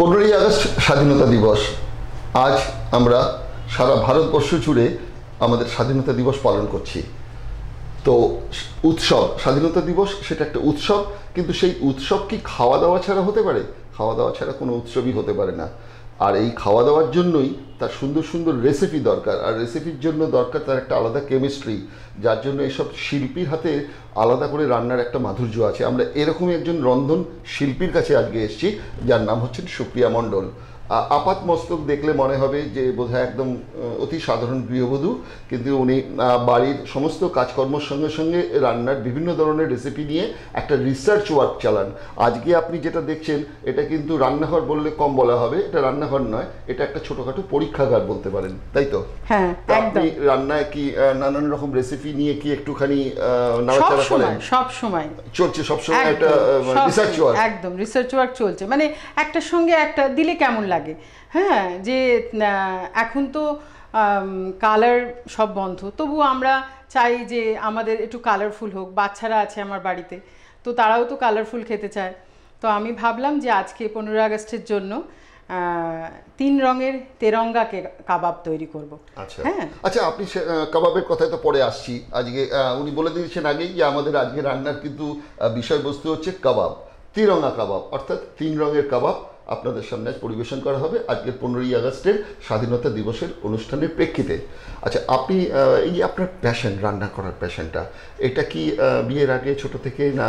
পনেরোই আগস্ট স্বাধীনতা দিবস আজ আমরা সারা ভারতবর্ষ জুড়ে আমাদের স্বাধীনতা দিবস পালন করছি তো উৎসব স্বাধীনতা দিবস সেটা একটা উৎসব কিন্তু সেই উৎসব কি খাওয়া দাওয়া ছাড়া হতে পারে খাওয়া দাওয়া ছাড়া কোনো উৎসবই হতে পারে না আর এই খাওয়া দাওয়ার জন্যই তার সুন্দর সুন্দর রেসিপি দরকার আর রেসিপির জন্য দরকার তার একটা আলাদা কেমিস্ট্রি যার জন্য এসব শিল্পীর হাতে আলাদা করে রান্নার একটা মাধুর্য আছে আমরা এরকমই একজন রন্ধন শিল্পীর কাছে আজকে এসেছি যার নাম হচ্ছেন সুপ্রিয়া মণ্ডল আপাত মস্তক দেখলে মনে হবে যে বোধহয় একদম অতি সাধারণ গৃহবধূ কিন্তু উনি বাড়ির সমস্ত কাজকর্মর সঙ্গে সঙ্গে রান্নার বিভিন্ন ধরনের রেসিপি নিয়ে একটা রিসার্চ ওয়ার্ক চালান আজকে আপনি যেটা দেখছেন এটা কিন্তু রান্নাঘর বললে কম বলা হবে এটা রান্নাঘর নয় এটা একটা ছোটোখাটো পরীক্ষাগার বলতে পারেন তাই তো হ্যাঁ আপনি রান্নায় কি নানান রকম রেসিপি নিয়ে কি একটুখানি নাড়াচাড়া করেন সব সময় চলছে সব সময় একটা রিসার্চ ওয়ার্ক একদম রিসার্চ ওয়ার্ক চলছে মানে একটা সঙ্গে একটা দিলে কেমন লাগে লাগে হ্যাঁ যে এখন তো কালার সব বন্ধ তবু আমরা চাই যে আমাদের একটু কালারফুল হোক বাচ্চারা আছে আমার বাড়িতে তো তারাও তো কালারফুল খেতে চায় তো আমি ভাবলাম যে আজকে পনেরো আগস্টের জন্য তিন রঙের তেরঙ্গা কাবাব তৈরি করব আচ্ছা হ্যাঁ। আচ্ছা আপনি কাবাবের কথায় তো পরে আসছি আজকে উনি বলে দিয়েছেন আগেই যে আমাদের আজকে রান্নার কিন্তু বিষয়বস্তু হচ্ছে কাবাব তিরঙ্গা কাবাব অর্থাৎ তিন রঙের কাবাব আপনাদের সামনে পরিবেশন করা হবে আজকের পনেরোই আগস্টের স্বাধীনতা দিবসের অনুষ্ঠানের প্রেক্ষিতে আচ্ছা আপনি এই যে আপনার প্যাশন রান্না করার প্যাশনটা এটা কি বিয়ের আগে ছোট থেকে না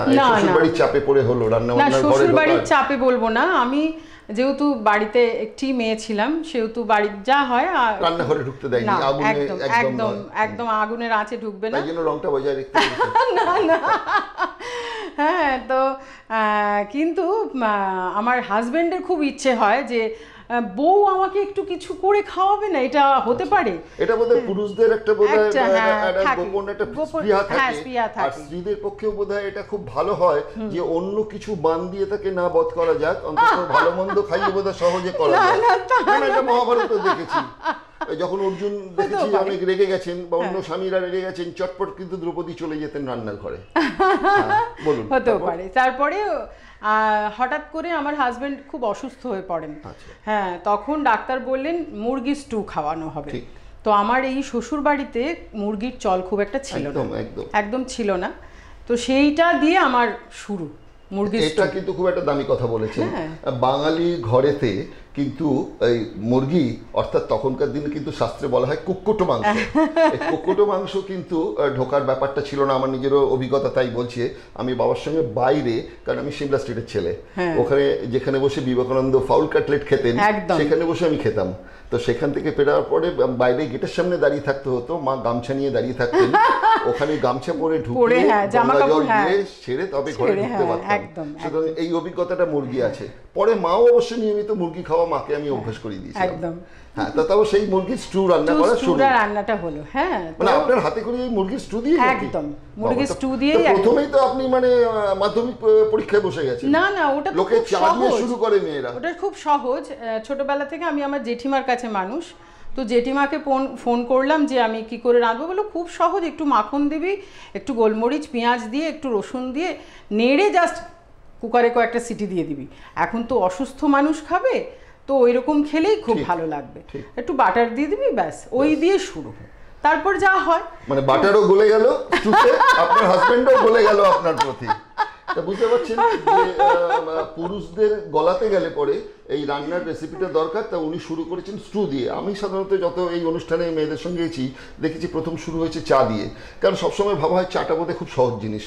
বাড়ির চাপে পড়ে হলো রান্না বাড়ির চাপে বলবো না আমি যেহেতু বাড়িতে একটি মেয়ে ছিলাম সেহেতু বাড়ি যা হয় রান্নাঘরে ঢুকতে দেয়নি আগুনে একদম একদম একদম আগুনের আঁচে ঢুকবে না রংটা বজায় রাখতে না না হ্যাঁ তো কিন্তু আমার হাজবেন্ডের খুব ইচ্ছে হয় যে বউ আমাকে একটু কিছু করে খাওয়াবে না এটা হতে আচ্ছা। পারে এটা বলতে হ্যাঁ। পুরুষদের একটা বোধহয় হ্যাঁ, গোপন একটা স্পৃহা হ্যাঁ, স্ত্রীদের পক্ষেও বোধহয় এটা খুব ভালো হয় যে অন্য কিছু বান দিয়ে তাকে না বধ করা যাক অন্তত ভালো মন্দ খাইয়ে বোধহয় সহজে করা যায় এটা মহাভারত দেখেছি যখন অর্জুন দেখেছি অনেক রেগে গেছেন বা অন্য স্বামীরা রেগে গেছেন চটপট কিন্তু দ্রৌপদী চলে যেতেন রান্নাঘরে বলুন হতেও পারে তারপরে হঠাৎ করে আমার হাজব্যান্ড খুব অসুস্থ হয়ে পড়েন আচ্ছা। হ্যাঁ তখন ডাক্তার বললেন মুরগি স্টু খাওয়ানো হবে তো আমার এই শ্বশুর বাড়িতে মুরগির চল খুব একটা ছিল না একদম ছিল না তো সেইটা দিয়ে আমার শুরু মুরগি এটা কিন্তু খুব একটা দামি কথা বলেছেন হ্যাঁ। বাঙালি ঘরেতে কিন্তু এই মুরগি অর্থাৎ তখনকার দিনে কিন্তু শাস্ত্রে বলা হয় কুক্কুটো মাংস এই মাংস কিন্তু ঢোকার ব্যাপারটা ছিল না আমার নিজেরও অভিজ্ঞতা তাই বলছে আমি বাবার সঙ্গে বাইরে কারণ আমি সিমলা স্ট্রিটের ছেলে হ্যাঁ। ওখানে যেখানে বসে বিবেকানন্দ ফাউল কাটলেট খেতেন সেখানে বসে আমি খেতাম তো সেখান থেকে ফেরার পরে বাইরে গেটের সামনে দাঁড়িয়ে থাকতে হতো মা গামছা নিয়ে দাঁড়িয়ে থাকতেন ওখানে গামছা পরে ঢুকে হ্যাঁ, জামা কাপড় হ্যাঁ, ছেড়ে তবে ঘরে ঢুকতে হ্যাঁ, পারতাম এই অভিজ্ঞতাটা মুরগি আছে পরে মাও অবশ্য নিয়মিত মুরগি খাওয়া মাকে আমি অভ্যাস করে দিয়েছি একদম হ্যাঁ তাও সেই মুরগির স্টু রান্না করা শুরু রান্নাটা হলো হ্যাঁ মানে আপনার হাতে করে এই মুরগির স্টু দিয়ে একদম মুরগির স্টু দিয়ে প্রথমেই তো আপনি মানে মাধ্যমিক পরীক্ষায় বসে গেছেন না না ওটা লোকে চা দিয়ে শুরু করে মেয়েরা ওটা খুব সহজ ছোটবেলা থেকে আমি আমার জেঠিমার কাছে মানুষ তো জেঠিমাকে ফোন ফোন করলাম যে আমি কি করে রাঁধবো বলো খুব সহজ একটু মাখন দিবি একটু গোলমরিচ পেঁয়াজ দিয়ে একটু রসুন দিয়ে নেড়ে জাস্ট কুকারে কয়েকটা সিটি দিয়ে দিবি এখন তো অসুস্থ মানুষ খাবে তো ওই রকম খেলেই খুব ভালো লাগবে একটু বাটার দিয়ে দিবি ব্যাস ওই দিয়ে শুরু তারপর যা হয় মানে বাটারও গলে গেল আপনার হাজবেন্ডও গলে গেল আপনার প্রতি বুঝতে পারছেন যে পুরুষদের গলাতে গেলে পরে এই রান্নার রেসিপিটা দরকার তা উনি শুরু করেছেন স্টু দিয়ে আমি সাধারণত যত এই অনুষ্ঠানে মেয়েদের সঙ্গে গেছি দেখেছি প্রথম শুরু হয়েছে চা দিয়ে কারণ সবসময় ভাবা হয় চাটা বোধহয় খুব সহজ জিনিস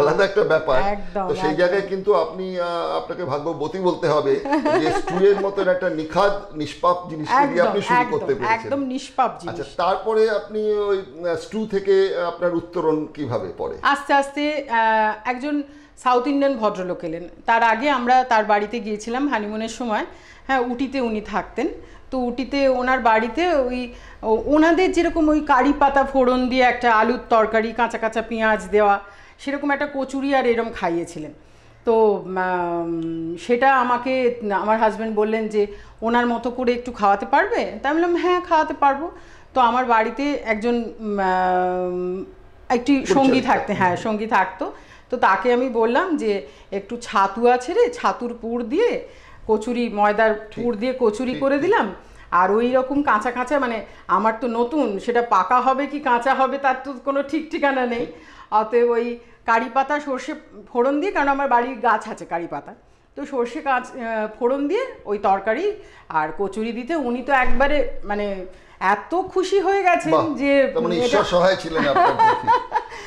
আলাদা একটা ব্যাপার তো সেই জায়গায় কিন্তু আপনি আপনাকে ভাগ্যবতী বলতে হবে যে স্টুয়ের মতন একটা নিখাদ নিষ্পাপ জিনিস আপনি শুরু করতে পেরেছেন একদম নিষ্পাপ আচ্ছা, জিনিস আচ্ছা তারপরে আপনি ওই স্টু থেকে আপনার উত্তরণ কিভাবে পড়ে আস্তে আস্তে একজন সাউথ ইন্ডিয়ান ভদ্রলোক এলেন তার আগে আমরা তার বাড়িতে গিয়েছিলাম হানিমুনের সময় হ্যাঁ উটিতে উনি থাকতেন তো উটিতে ওনার বাড়িতে ওই ওনাদের যেরকম ওই কারি পাতা ফোড়ন দিয়ে একটা আলুর তরকারি কাঁচা কাঁচা পেঁয়াজ দেওয়া সেরকম একটা কচুরি আর এরম খাইয়েছিলেন তো সেটা আমাকে আমার হাজব্যান্ড বললেন যে ওনার মতো করে একটু খাওয়াতে পারবে তাই বললাম হ্যাঁ খাওয়াতে পারবো তো আমার বাড়িতে একজন একটি সঙ্গী থাকতে হ্যাঁ সঙ্গী থাকতো তো তাকে আমি বললাম যে একটু ছাতু আছে রে ছাতুর পুর দিয়ে কচুরি ময়দার পুর দিয়ে কচুরি করে দিলাম আর ওই রকম কাঁচা কাঁচা মানে আমার তো নতুন সেটা পাকা হবে কি কাঁচা হবে তার তো কোনো ঠিক ঠিকানা নেই অতএব ওই কারি পাতা সর্ষে ফোড়ন দিয়ে কারণ আমার বাড়ির গাছ আছে কারি পাতা তো সর্ষে কাঁচ ফোড়ন দিয়ে ওই তরকারি আর কচুরি দিতে উনি তো একবারে মানে এত খুশি হয়ে গেছেন যে মানে সহায় ছিলেন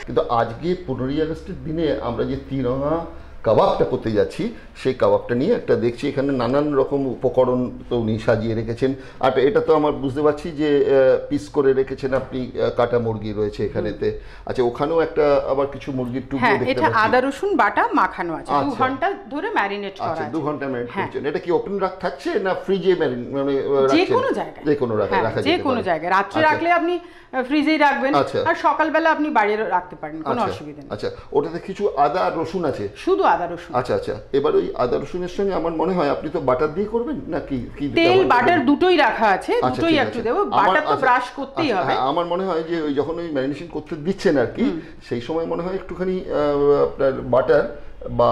কিন্তু আজকে পনেরোই আগস্টের দিনে আমরা যে তিরঙা কাবাবটা করতে যাচ্ছি সেই কাবাবটা নিয়ে একটা দেখছি এখানে নানান রকম উপকরণ তো উনি সাজিয়ে রেখেছেন আর এটা তো আমার বুঝতে পারছি যে পিস করে রেখেছেন আপনি কাটা মুরগি রয়েছে এখানেতে আচ্ছা ওখানেও একটা আবার কিছু মুরগির টুকরো হ্যাঁ, দেখতে পাচ্ছি এটা আদা রসুন বাটা মাখানো আছে 2 আচ্ছা। ঘন্টা ধরে ম্যারিনেট করা আচ্ছা, আছে 2 ঘন্টা ম্যারিনেট করছেন এটা কি ওপেন রাখ থাকছে না ফ্রিজে ম্যারিন মানে রাখছেন যে কোনো জায়গায় যে কোনো রাখা হ্যাঁ, রাখা যে কোনো জায়গায় রাত্রে আচ্ছা। রাখলে আপনি ফ্রিজেই রাখবেন আর সকালবেলা আপনি বাইরে রাখতে পারেন কোনো অসুবিধা নেই আচ্ছা ওটাতে কিছু আদা রসুন আছে শুধু আদা রসুন আচ্ছা আচ্ছা এবার ওই আদা রসুনের সঙ্গে আমার মনে হয় আপনি তো বাটার দিয়ে করবেন নাকি কি তেল বাটার দুটোই রাখা আছে আচ্ছা, দুটোই একটু দেবো বাটার তো ব্রাশ করতেই আচ্ছা, হবে হ্যাঁ, আমার মনে হয় যে ওই যখন ওই ম্যারিনেশন করতে দিচ্ছেন আর কি সেই সময় মনে হয় একটুখানি আপনার বাটার বা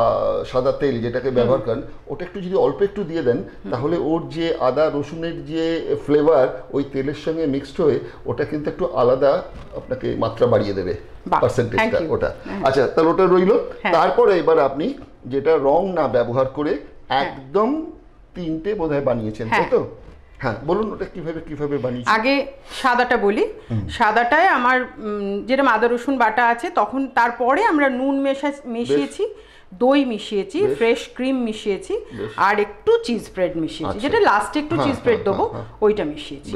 সাদা তেল যেটাকে ব্যবহার করেন ওটা একটু যদি অল্প একটু দিয়ে দেন তাহলে ওর যে আদা রসুনের যে ফ্লেভার ওই তেলের সঙ্গে মিক্সড হয়ে ওটা কিন্তু একটু আলাদা আপনাকে মাত্রা বাড়িয়ে দেবে পার্সেন্টেজটা ওটা হ্যাঁ। আচ্ছা তাহলে ওটা রইল হ্যাঁ। তারপরে এবার আপনি যেটা রং না ব্যবহার করে হ্যাঁ। একদম তিনটে বোধহয় বানিয়েছেন তাই তো হ্যাঁ বলুন ওটা কিভাবে কিভাবে বানিয়েছি আগে সাদাটা বলি সাদাটায় আমার যেরকম আদা রসুন বাটা আছে তখন তারপরে আমরা নুন মেশা মিশিয়েছি দই মিশিয়েছি ফ্রেশ ক্রিম মিশিয়েছি আর একটু চিজ ব্রেড মিশিয়েছি আচ্ছা। যেটা লাস্টে একটু চিজ হ্যাঁ, ব্রেড হ্যাঁ, দেবো হ্যাঁ, ওইটা মিশিয়েছি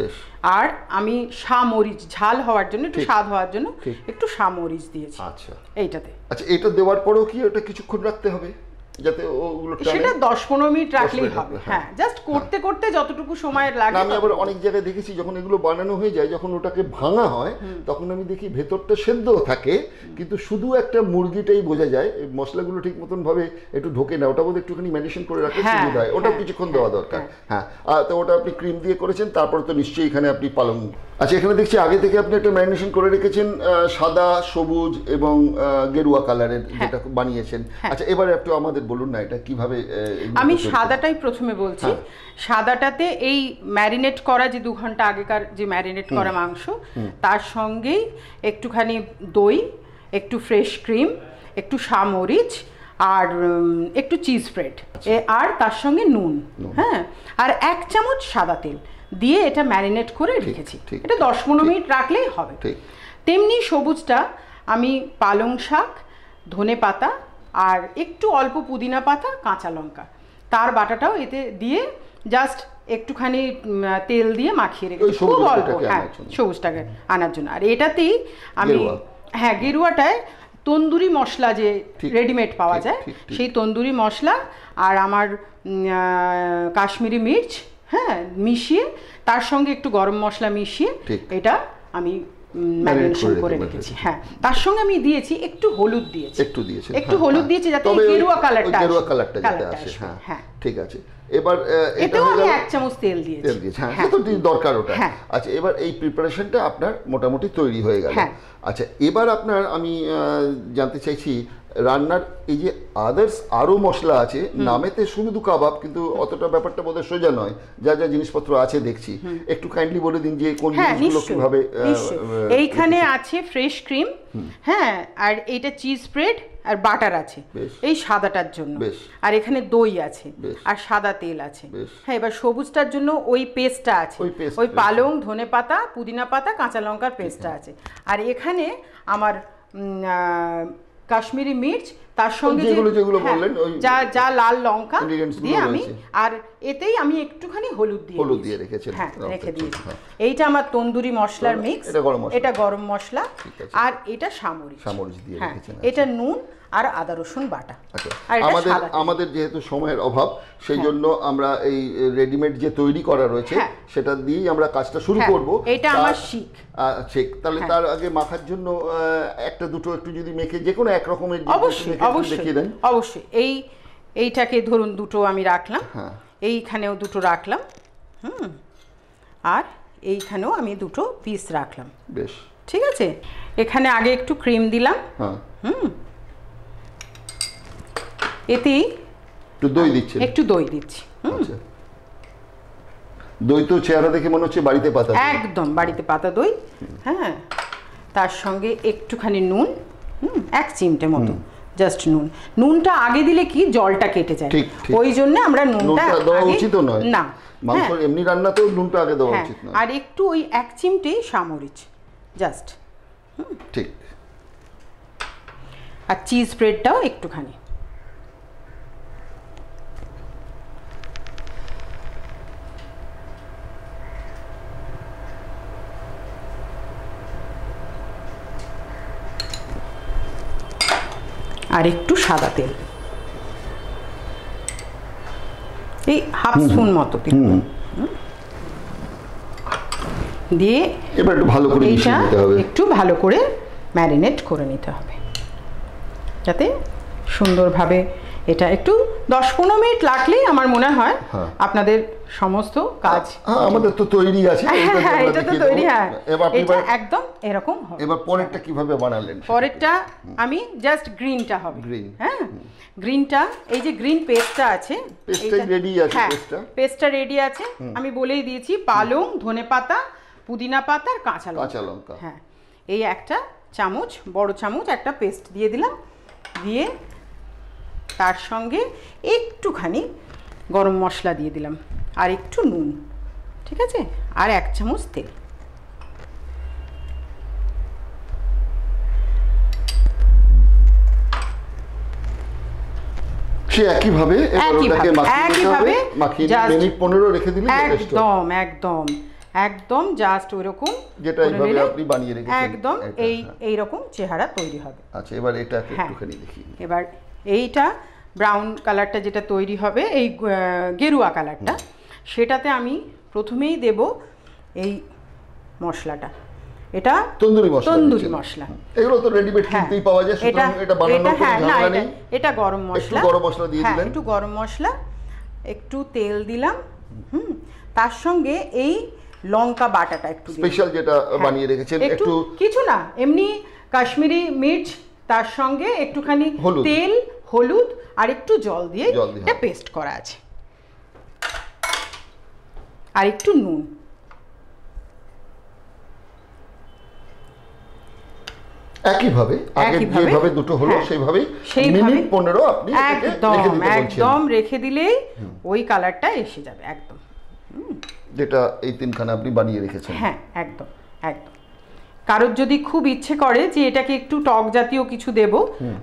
আর আমি শামরিচ ঝাল হওয়ার জন্য একটু স্বাদ হওয়ার জন্য একটু সামরিচ দিয়েছি আচ্ছা এইটাতে আচ্ছা এটা দেওয়ার পরেও কি ওটা কিছুক্ষণ রাখতে হবে যাতে সেটা মিনিট রাখলেই হবে হ্যাঁ জাস্ট হ্যাঁ, হ্যাঁ। করতে করতে যতটুকু সময় লাগে আমি আবার অনেক জায়গায় দেখেছি যখন এগুলো বানানো হয়ে যায় যখন ওটাকে ভাঙা হয় তখন আমি দেখি ভেতরটা সেদ্ধ থাকে কিন্তু শুধু একটা মুরগিটাই বোঝা যায় মশলাগুলো ঠিক মতন ভাবে একটু ঢোকে না ওটা বোধহয় একটুখানি ম্যাডিশন করে রাখে হ্যাঁ, সুবিধা হয় ওটা কিছুক্ষণ দেওয়া দরকার হ্যাঁ তো ওটা আপনি ক্রিম দিয়ে করেছেন তারপর তো নিশ্চয়ই এখানে আপনি পালং আচ্ছা এখানে দেখছি আগে থেকে আপনি একটা ম্যারিনেশন করে রেখেছেন সাদা সবুজ এবং গেরুয়া কালারের হ্যাঁ। যেটা বানিয়েছেন হ্যাঁ। আচ্ছা এবারে একটু আমাদের বলুন না এটা কিভাবে আমি সাদাটাই প্রথমে বলছি হ্যাঁ। সাদাটাতে এই ম্যারিনেট করা যে দু ঘন্টা আগেকার যে ম্যারিনেট করা মাংস তার সঙ্গেই একটুখানি দই একটু ফ্রেশ ক্রিম একটু সামরিচ আর একটু চিজ ফ্রেড আচ্ছা। আর তার সঙ্গে নুন হ্যাঁ আর এক চামচ সাদা তেল দিয়ে এটা ম্যারিনেট করে রেখেছি এটা দশ পনেরো মিনিট রাখলেই হবে তেমনি সবুজটা আমি পালং শাক ধনে পাতা আর একটু অল্প পুদিনা পাতা কাঁচা লঙ্কা তার বাটাটাও এতে দিয়ে জাস্ট একটুখানি তেল দিয়ে মাখিয়ে রেখেছি খুব অল্প হ্যাঁ সবুজটাকে আনার জন্য আর এটাতেই আমি হ্যাঁ গেরুয়াটায় তন্দুরি মশলা যে রেডিমেড পাওয়া যায় সেই তন্দুরি মশলা আর আমার কাশ্মীরি মির্চ হ্যাঁ মিশিয়ে তার সঙ্গে একটু গরম মশলা মিশিয়ে এটা আমি ম্যারিনেশন করে রেখেছি হ্যাঁ তার সঙ্গে আমি দিয়েছি একটু হলুদ দিয়েছি একটু দিয়েছি একটু হ্যাঁ, হলুদ হ্যাঁ। দিয়েছি যাতে গেরুয়া কালারটা গেরুয়া কালারটা যাতে আসে হ্যাঁ, হ্যাঁ ঠিক আছে এবার এটা আমি এক চামচ তেল দিয়েছি তেল দিয়েছি হ্যাঁ, হ্যাঁ। তো দরকার ওটা হ্যাঁ। আচ্ছা এবার এই প্রিপারেশনটা আপনার মোটামুটি তৈরি হয়ে গেল হ্যাঁ। আচ্ছা এবার আপনার আমি জানতে চাইছি রান্নার এই যে আদার্স আরও মশলা আছে নামেতে শুধু কাবাব কিন্তু অতটা ব্যাপারটা বোধহয় সোজা নয় যা যা জিনিসপত্র আছে দেখছি একটু কাইন্ডলি বলে দিন যে কোন জিনিসগুলো কিভাবে এইখানে আছে ফ্রেশ ক্রিম হ্যাঁ আর এইটা চিজ স্প্রেড আর বাটার আছে এই সাদাটার জন্য আর এখানে দই আছে আর সাদা তেল আছে হ্যাঁ এবার সবুজটার জন্য ওই পেস্টটা আছে ওই পালং ধনে পাতা পুদিনা পাতা কাঁচা লঙ্কার পেস্টটা আচ্ছা। আছে আর এখানে আমার কাশ্মীরি মির্চ তার সঙ্গে হ্যাঁ, যা যা লাল লঙ্কা দিয়ে আমি আর এতেই আমি একটুখানি হলুদ দিয়ে হলুদ দিয়ে রেখেছি হ্যাঁ রেখে আচ্ছা, দিয়েছি হ্যাঁ। এইটা আমার তন্দুরি মশলার মিক্স এটা গরম মশলা আর এটা সামরিচ সামরিচ দিয়ে হ্যাঁ, রেখেছি এটা আচ্ছা। নুন আর আদা রসুন বাটা আচ্ছা। আমাদের আমাদের যেহেতু সময়ের অভাব সেই জন্য হ্যাঁ। আমরা এই রেডিমেড যে তৈরি করা রয়েছে হ্যাঁ। সেটা দিয়েই আমরা কাজটা শুরু হ্যাঁ, করব এটা আমার শিখ ঠিক তাহলে তার আগে মাখার জন্য একটা দুটো একটু যদি মেখে যে কোনো এক রকমের অবশ্যই অবশ্যই দেন অবশ্যই এই এইটাকে ধরুন দুটো আমি রাখলাম এইখানেও দুটো রাখলাম হুম আর এইখানেও আমি দুটো পিস রাখলাম বেশ ঠিক আছে এখানে আগে একটু ক্রিম দিলাম হুম এতেই একটু দই দিচ্ছি একটু দই দিচ্ছি আচ্ছা। দই তো চেহারা দেখে মনে হচ্ছে বাড়িতে পাতা একদম বাড়িতে পাতা দই হ্যাঁ তার সঙ্গে একটুখানি নুন এক চিমটে মতো জাস্ট নুন নুনটা আগে দিলে কি জলটা কেটে যায় ওই জন্য আমরা নুনটা দেওয়া উচিত নয় না হ্যাঁ। মাংস এমনি রান্নাতেও নুনটা আগে দেওয়া হ্যাঁ, উচিত নয় আর একটু ওই এক চিমটে সামরিচ জাস্ট ঠিক আর চিজ স্প্রেডটাও একটুখানি আর একটু সাদা তেল এই হাফ স্পুন মতো দিয়ে এবার একটু ভালো করে মিশিয়ে নিতে হবে একটু ভালো করে ম্যারিনেট করে নিতে হবে যাতে সুন্দরভাবে এটা একটু দশ পনেরো মিনিট লাগলেই আমার মনে হয় হ্যাঁ। আপনাদের সমস্ত আচ্ছা, কাজ হ্যাঁ আমাদের তো তৈরি আছে হ্যাঁ, হ্যাঁ, এটা তো তৈরি হ্যাঁ এটা একদম এরকম হবে এবার পরেরটা কিভাবে বানালেন পরেরটা আমি জাস্ট গ্রিনটা হবে গ্রিন হ্যাঁ গ্রিনটা এই যে গ্রিন পেস্টটা আছে পেস্টটা রেডি আছে পেস্টটা পেস্টটা রেডি আছে আমি বলেই দিয়েছি পালং ধনেপাতা পুদিনা পাতা আর কাঁচা লঙ্কা কাঁচা লঙ্কা হ্যাঁ এই একটা চামচ বড় চামচ একটা পেস্ট দিয়ে দিলাম দিয়ে তার সঙ্গে একটুখানি গরম মশলা দিয়ে দিলাম আর একটু নুন ঠিক আছে আর এক চামচ তেল একদম জাস্ট বানিয়ে একদম এই হ্যাঁ। এই রকম চেহারা তৈরি হবে আচ্ছা এবার এটা হ্যাঁ। এবার এইটা ব্রাউন কালারটা যেটা তৈরি হবে এই গেরুয়া কালারটা সেটাতে আমি প্রথমেই দেব এই মশলাটা এটা তন্দুরি মশলা তন্দুরি মশলা এগুলো তো রেডিমেড হ্যাঁ, কিনতেই পাওয়া যায় এটা এটা বানানোর কোনো হ্যাঁ, ঝামেলা এটা গরম মশলা গরম মশলা দিয়ে হ্যাঁ, দিলাম একটু গরম মশলা একটু তেল দিলাম হুম তার সঙ্গে এই লঙ্কা বাটাটা একটু স্পেশাল যেটা বানিয়ে রেখেছেন একটু কিছু না এমনি কাশ্মীরি মির্চ তার সঙ্গে একটুখানি তেল হলুদ আর একটু জল দিয়ে এটা পেস্ট করা আছে আর একটু নুন একইভাবে যেভাবে দুটো হলো হ্যাঁ, সেইভাবেই মিনিট 15 আপনি একদম একদম রেখে দিলেই ওই কালারটা এসে যাবে একদম যেটা এই তিনখানা আপনি বানিয়ে রেখেছেন হ্যাঁ একদম একদম কারোর যদি খুব ইচ্ছে করে যে এটাকে একটু টক জাতীয় কিছু দেব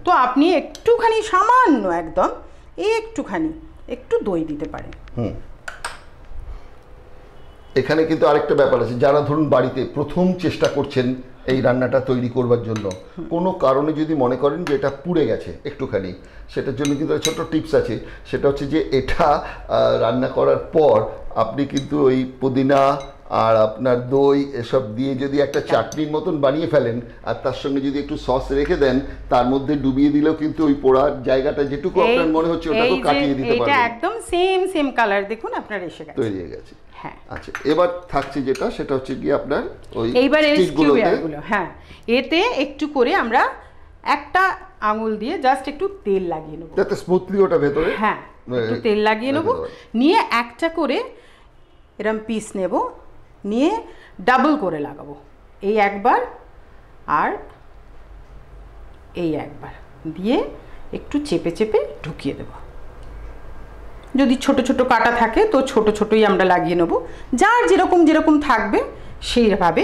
তো আপনি একটুখানি সামান্য একদম একটুখানি একটু দই দিতে পারেন হুম এখানে কিন্তু আরেকটা ব্যাপার আছে যারা ধরুন বাড়িতে প্রথম চেষ্টা করছেন এই রান্নাটা তৈরি করবার জন্য কোনো কারণে যদি মনে করেন যে এটা পুড়ে গেছে একটুখানি সেটার জন্য কিন্তু ছোট্ট টিপস আছে সেটা হচ্ছে যে এটা রান্না করার পর আপনি কিন্তু ওই পুদিনা আর আপনার দই এসব দিয়ে যদি একটা আচ্ছা। চাটনির মতন বানিয়ে ফেলেন আর তার সঙ্গে যদি একটু সস রেখে দেন তার মধ্যে ডুবিয়ে দিলেও কিন্তু ওই পোড়ার জায়গাটা যেটুকু আপনার মনে হচ্ছে ওটাকে কাটিয়ে দিতে পারবেন এটা একদম সেম সেম কালার দেখুন আপনার এসে গেছে তৈরি হয়ে গেছে হ্যাঁ আচ্ছা এবার থাকছে যেটা সেটা হচ্ছে গিয়ে আপনার ওই এইবার এই স্টিকগুলো হ্যাঁ এতে একটু করে আমরা একটা আঙুল দিয়ে জাস্ট একটু তেল লাগিয়ে নেব যাতে স্মুথলি ওটা ভেতরে হ্যাঁ একটু তেল লাগিয়ে নেব নিয়ে একটা করে এরম পিস নেব নিয়ে ডাবল করে লাগাবো এই একবার আর এই একবার দিয়ে একটু চেপে চেপে ঢুকিয়ে দেব যদি ছোট ছোট কাটা থাকে তো ছোট ছোটই আমরা লাগিয়ে নেব যার যেরকম যেরকম থাকবে সেইভাবে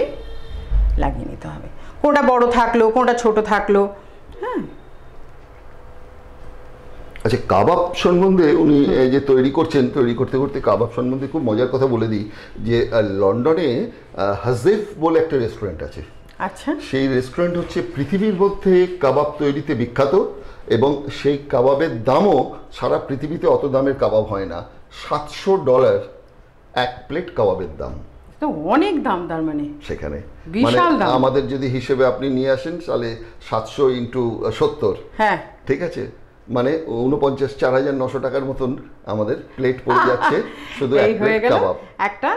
লাগিয়ে নিতে হবে কোনটা বড় থাকলো কোনটা ছোট থাকলো হ্যাঁ আচ্ছা কাবাব সম্বন্ধে উনি যে তৈরি করছেন তৈরি করতে করতে কাবাব সম্বন্ধে খুব মজার কথা বলে দিই যে লন্ডনে হাজেফ বলে একটা রেস্টুরেন্ট আছে আচ্ছা সেই রেস্টুরেন্ট হচ্ছে পৃথিবীর মধ্যে কাবাব তৈরিতে বিখ্যাত এবং সেই কাবাবের দামও সারা পৃথিবীতে অত দামের কাবাব হয় না সাতশো ডলার এক প্লেট কাবাবের দাম অনেক দাম তার মানে সেখানে মানে বিশাল দাম আমাদের যদি হিসেবে আপনি নিয়ে আসেন তাহলে সাতশো ইন্টু সত্তর হ্যাঁ ঠিক আছে মানে উনপঞ্চাশ চার হাজার নশো টাকার মতন আমাদের প্লেট পড়ে যাচ্ছে শুধু এক প্লেট কাবাব একটা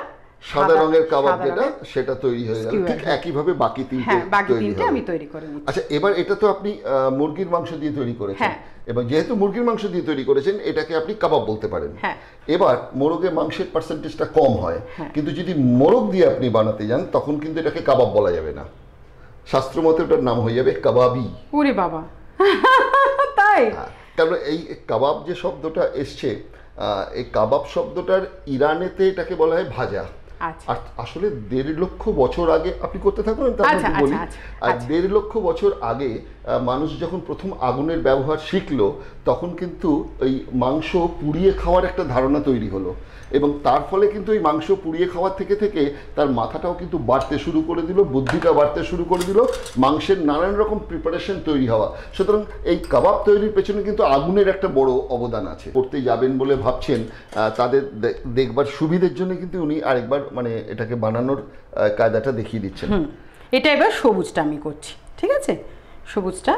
সাদা রঙের কাবাব যেটা সেটা তৈরি হয়ে গেল ঠিক একইভাবে বাকি তিনটে হ্যাঁ, তৈরি হবে আমি তৈরি করে আচ্ছা এবার এটা তো আপনি মুরগির মাংস দিয়ে তৈরি করেছেন হ্যাঁ। এবং যেহেতু মুরগির মাংস দিয়ে তৈরি করেছেন এটাকে আপনি কাবাব বলতে পারেন হ্যাঁ। এবার মোরগের মাংসের পার্সেন্টেজটা কম হয় কিন্তু যদি মোরগ দিয়ে আপনি বানাতে যান তখন কিন্তু এটাকে কাবাব বলা যাবে না শাস্ত্রমতে ওটার নাম হয়ে যাবে কাবাবি ওরে বাবা হয় হ্যাঁ, এই কাবাব যে শব্দটা এসছে এই কাবাব শব্দটার ইরানেতে এটাকে বলা হয় ভাজা আচ্ছা। আসলে দেড় লক্ষ বছর আগে আপনি করতে থাকুন আচ্ছা, বলি আচ্ছা, আর দেড় লক্ষ বছর আগে মানুষ যখন প্রথম আগুনের ব্যবহার শিখল তখন কিন্তু ওই মাংস পুড়িয়ে খাওয়ার একটা ধারণা তৈরি হলো এবং তার ফলে কিন্তু ওই মাংস পুড়িয়ে খাওয়ার থেকে থেকে তার মাথাটাও কিন্তু বাড়তে শুরু করে দিল বুদ্ধিটা বাড়তে শুরু করে দিল মাংসের নানান রকম প্রিপারেশন তৈরি হওয়া সুতরাং এই কাবাব তৈরির পেছনে কিন্তু আগুনের একটা বড় অবদান আছে করতে যাবেন বলে ভাবছেন তাদের দেখবার সুবিধের জন্য কিন্তু উনি আরেকবার মানে এটাকে বানানোর কায়দাটা দেখিয়ে দিচ্ছেন এটা এবার সবুজটা আমি করছি ঠিক আছে সবুজটা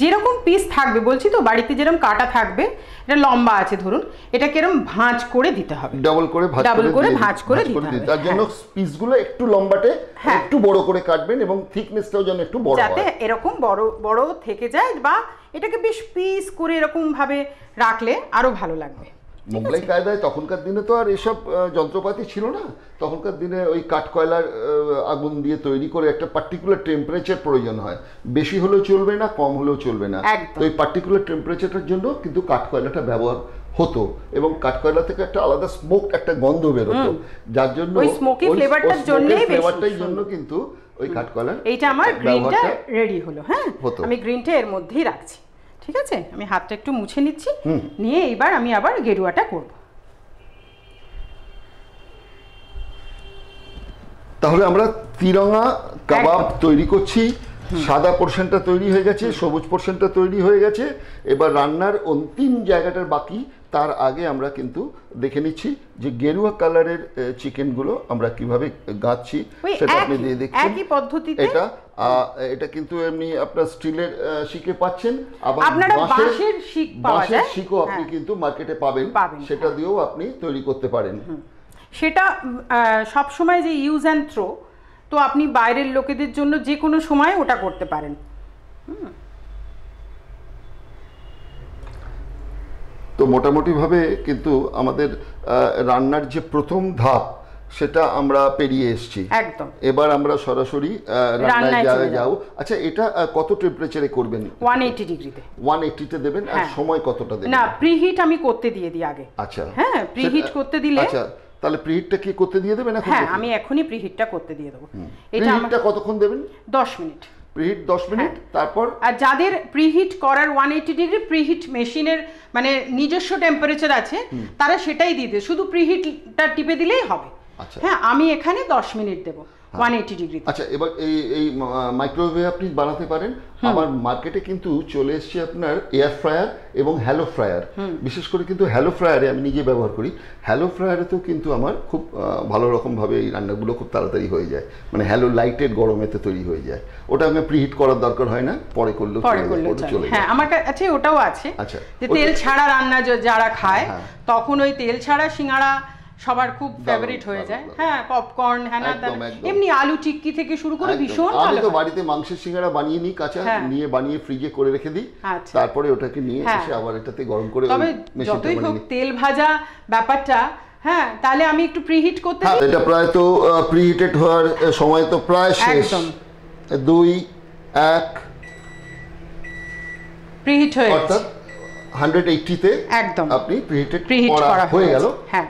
যেরকম পিস থাকবে বলছি তো বাড়িতে যেরকম কাটা থাকবে এটা লম্বা আছে ধরুন এটা কেরম ভাঁজ করে দিতে হবে ডাবল করে ভাঁজ ডাবল করে ভাঁজ করে দিতে হবে তার হ্যাঁ। জন্য পিসগুলো একটু লম্বাটে হ্যাঁ। একটু বড় করে কাটবেন এবং থিকনেসটাও যেন একটু বড় হয় যাতে এরকম বড় বড় থেকে যায় বা এটাকে বেশ পিস করে এরকম ভাবে রাখলে আরো ভালো লাগবে মোগলাই কায়দায় তখনকার দিনে তো আর এসব যন্ত্রপাতি ছিল না তখনকার দিনে ওই কাঠ কয়লার আগুন দিয়ে তৈরি করে একটা পার্টিকুলার টেম্পারেচার প্রয়োজন হয় বেশি হলেও চলবে না কম হলেও চলবে না তো ওই পার্টিকুলার টেম্পারেচারটার জন্য কিন্তু কাঠ কয়লাটা ব্যবহার হতো এবং কাঠ কয়লা থেকে একটা আলাদা স্মোক একটা গন্ধ বেরোতো যার জন্য ওই ফ্লেভারটার জন্য কিন্তু ওই কাঠ কয়লা এইটা আমার গ্রিনটা রেডি হলো হ্যাঁ আমি গ্রিনটা এর মধ্যেই রাখছি ঠিক আছে আমি হাতটা একটু মুছে নিচ্ছি নিয়ে এবার আমি আবার গেরুয়াটা করব তাহলে আমরা তিরঙা কাবাব তৈরি করছি সাদা পোর্শনটা তৈরি হয়ে গেছে সবুজ পোর্শনটা তৈরি হয়ে গেছে এবার রান্নার অন্তিম জায়গাটার বাকি তার আগে আমরা কিন্তু দেখে নিচ্ছি যে গেরুয়া কালারের চিকেনগুলো আমরা কিভাবে গাচ্ছি সেটা আপনি দিয়ে দেখছেন এটা এটা কিন্তু এমনি আপনার স্টিলের শিখে পাচ্ছেন আবার বাঁশের শিখ বাঁশের শিখও আপনি হ্যাঁ। কিন্তু মার্কেটে পাবেন হ্যাঁ। সেটা দিয়েও আপনি তৈরি করতে পারেন সেটা সবসময় যে ইউজ অ্যান্ড থ্রো তো আপনি বাইরের লোকেদের জন্য যে কোনো সময় ওটা করতে পারেন তো মোটামুটিভাবে কিন্তু আমাদের রান্নার যে প্রথম ধাপ সেটা আমরা পেরিয়ে এসেছি একদম এবার আমরা সরাসরি রান্নায় যাও আচ্ছা এটা কত টেম্পারেচারে করবেন 180 ডিগ্রিতে 180 তে দেবেন আর হ্যাঁ। সময় কতটা দেবেন না প্রিহিট আমি করতে দিয়ে দিই আগে আচ্ছা হ্যাঁ প্রিহিট করতে দিলে আচ্ছা তাহলে প্রিহিটটা কি করতে দিয়ে দেবেন এখন হ্যাঁ আমি এখনই প্রিহিটটা করতে দিয়ে দেবো প্রিহিটটা কতক্ষণ দেবেন 10 মিনিট প্রিহিট হ্যাঁ। 10 মিনিট তারপর আর যাদের প্রিহিট করার 180 ডিগ্রি প্রিহিট মেশিনের মানে নিজস্ব টেম্পারেচার আছে তারা সেটাই দিয়ে দেবে শুধু প্রিহিটটা টিপে দিলেই হবে আচ্ছা হ্যাঁ আমি এখানে 10 মিনিট দেবো ওয়ান হ্যাঁ। ডিগ্রি আচ্ছা এবার এই এই মাইক্রোওয়েভে আপনি বানাতে পারেন আমার মার্কেটে কিন্তু চলে এসেছে আপনার এয়ার ফ্রায়ার এবং হ্যালো ফ্রায়ার বিশেষ করে কিন্তু হ্যালো ফ্রায়ারে আমি নিজে ব্যবহার করি হ্যালো ফ্রায়ারেতেও কিন্তু আমার খুব ভালো রকমভাবে এই রান্নাগুলো খুব তাড়াতাড়ি হয়ে যায় মানে হ্যালো লাইটের গরমেতে তৈরি হয়ে যায় ওটা আমি প্রিহিট করার দরকার হয় না পরে করলেও চলে হ্যাঁ আমার কাছে ওটাও আছে আচ্ছা যে তেল ছাড়া রান্না যারা হ্যাঁ, খায় হ্যাঁ। তখন ওই তেল ছাড়া সিঙ্গারা সবার খুব ফেভারিট হয়ে যায় হ্যাঁ পপকর্ন হ্যাঁ এমনি আলু টিক্কি থেকে শুরু করে ভীষণ ভালো তো বাড়িতে মাংসের সিঙ্গারা বানিয়ে নিই কাঁচা হ্যাঁ। নিয়ে বানিয়ে ফ্রিজে করে রেখে দিই আচ্ছা। তারপরে ওটাকে নিয়ে হ্যাঁ। এসে আবার এটাতে গরম করে তবে যতই হোক তেল ভাজা ব্যাপারটা হ্যাঁ তাহলে আমি একটু প্রিহিট করতে হ্যাঁ এটা প্রায় তো প্রিহিটেড হওয়ার সময় তো প্রায় শেষ দুই এক প্রিহিট হয়ে অর্থাৎ একদম আপনি প্রিহিটেড করা হয়ে গেল হ্যাঁ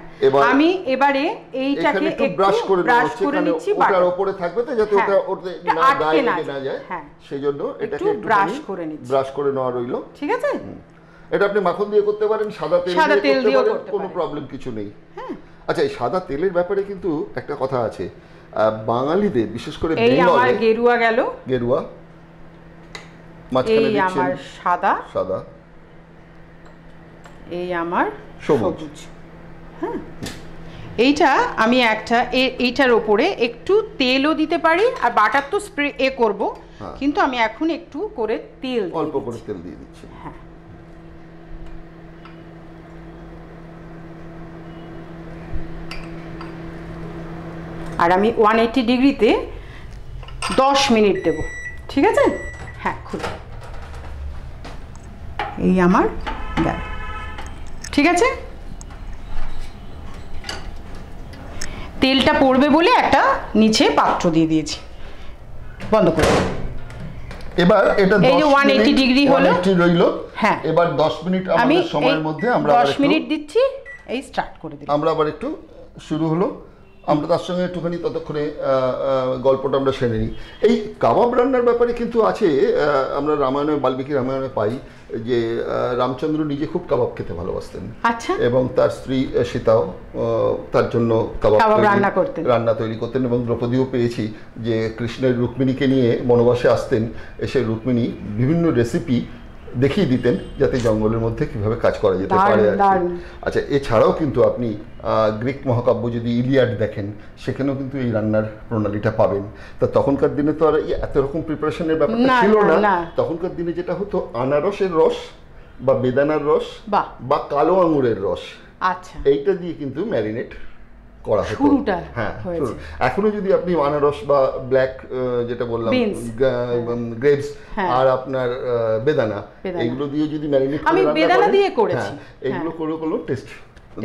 আমি এবারে এইটাকে একটু ব্রাশ করে ব্রাশ করে নিচ্ছি ওটার উপরে থাকবে তো যাতে হ্যাঁ। ওটা না না যায় হ্যাঁ। এটাকে একটু ব্রাশ করে নিচ্ছি ব্রাশ করে নেওয়া ঠিক আছে এটা আপনি মাখন দিয়ে করতে পারেন সাদা তেল দিয়ে করতে পারেন কোনো প্রবলেম কিছু নেই হ্যাঁ আচ্ছা এই সাদা তেলের ব্যাপারে কিন্তু একটা কথা আছে বাঙালিদের বিশেষ করে এই আমার গেরুয়া গেল গেরুয়া মাঝখানে সাদা সাদা এই আমার সবুজ হ্যাঁ এইটা আমি একটা এইটার ওপরে একটু তেলও দিতে পারি আর বাটার তো স্প্রে এ করব হ্যাঁ। কিন্তু আমি এখন একটু করে তেল অল্প করে তেল দিয়ে দিচ্ছি হ্যাঁ আর আমি ওয়ান এইটি ডিগ্রিতে দশ মিনিট দেব ঠিক আছে হ্যাঁ খুলে এই আমার ব্যাস ঠিক আছে তেলটা পড়বে বলে একটা নিচে পাত্র দিয়ে দিয়েছি বন্ধ করে এবার এটা এই যে 180 ডিগ্রি হলো 180 রইলো হ্যাঁ এবার 10 মিনিট আমাদের সময়ের মধ্যে আমরা 10 মিনিট দিচ্ছি এই স্টার্ট করে দিলাম আমরা আবার একটু শুরু হলো আমরা তার সঙ্গে একটুখানি ততক্ষণে গল্পটা আমরা সেরে নিই এই কাবাব রান্নার ব্যাপারে কিন্তু আছে আমরা রামায়ণে বাল্মীকি রামায়ণে পাই যে রামচন্দ্র নিজে খুব কাবাব খেতে ভালোবাসতেন আচ্ছা। এবং তার স্ত্রী সীতাও তার জন্য কাবাব রান্না করতেন রান্না তৈরি করতেন এবং দ্রৌপদীও পেয়েছি যে কৃষ্ণের রুক্মিণীকে নিয়ে বনবাসে আসতেন এসে রুক্মিণী বিভিন্ন রেসিপি দেখিয়ে দিতেন যাতে জঙ্গলের মধ্যে কিভাবে কাজ করা যেতে পারে আচ্ছা এছাড়াও কিন্তু আপনি গ্রিক মহাকাব্য যদি ইলিয়াড দেখেন সেখানেও কিন্তু এই রান্নার প্রণালীটা পাবেন তা তখনকার দিনে তো আর এত রকম প্রিপারেশনের ব্যাপারটা ছিল না তখনকার দিনে যেটা হতো আনারসের রস বা বেদানার রস বা কালো আঙুরের রস আচ্ছা এইটা দিয়ে কিন্তু ম্যারিনেট করা হতো শুরুটা হ্যাঁ এখনো যদি আপনি আনারস বা ব্ল্যাক যেটা বললাম গ্রেপস হ্যাঁ। আর আপনার বেদানা এগুলো দিয়ে যদি ম্যারিনেট আমি বেদানা দিয়ে করেছি হ্যাঁ, এগুলো হ্যাঁ। করে করলো টেস্ট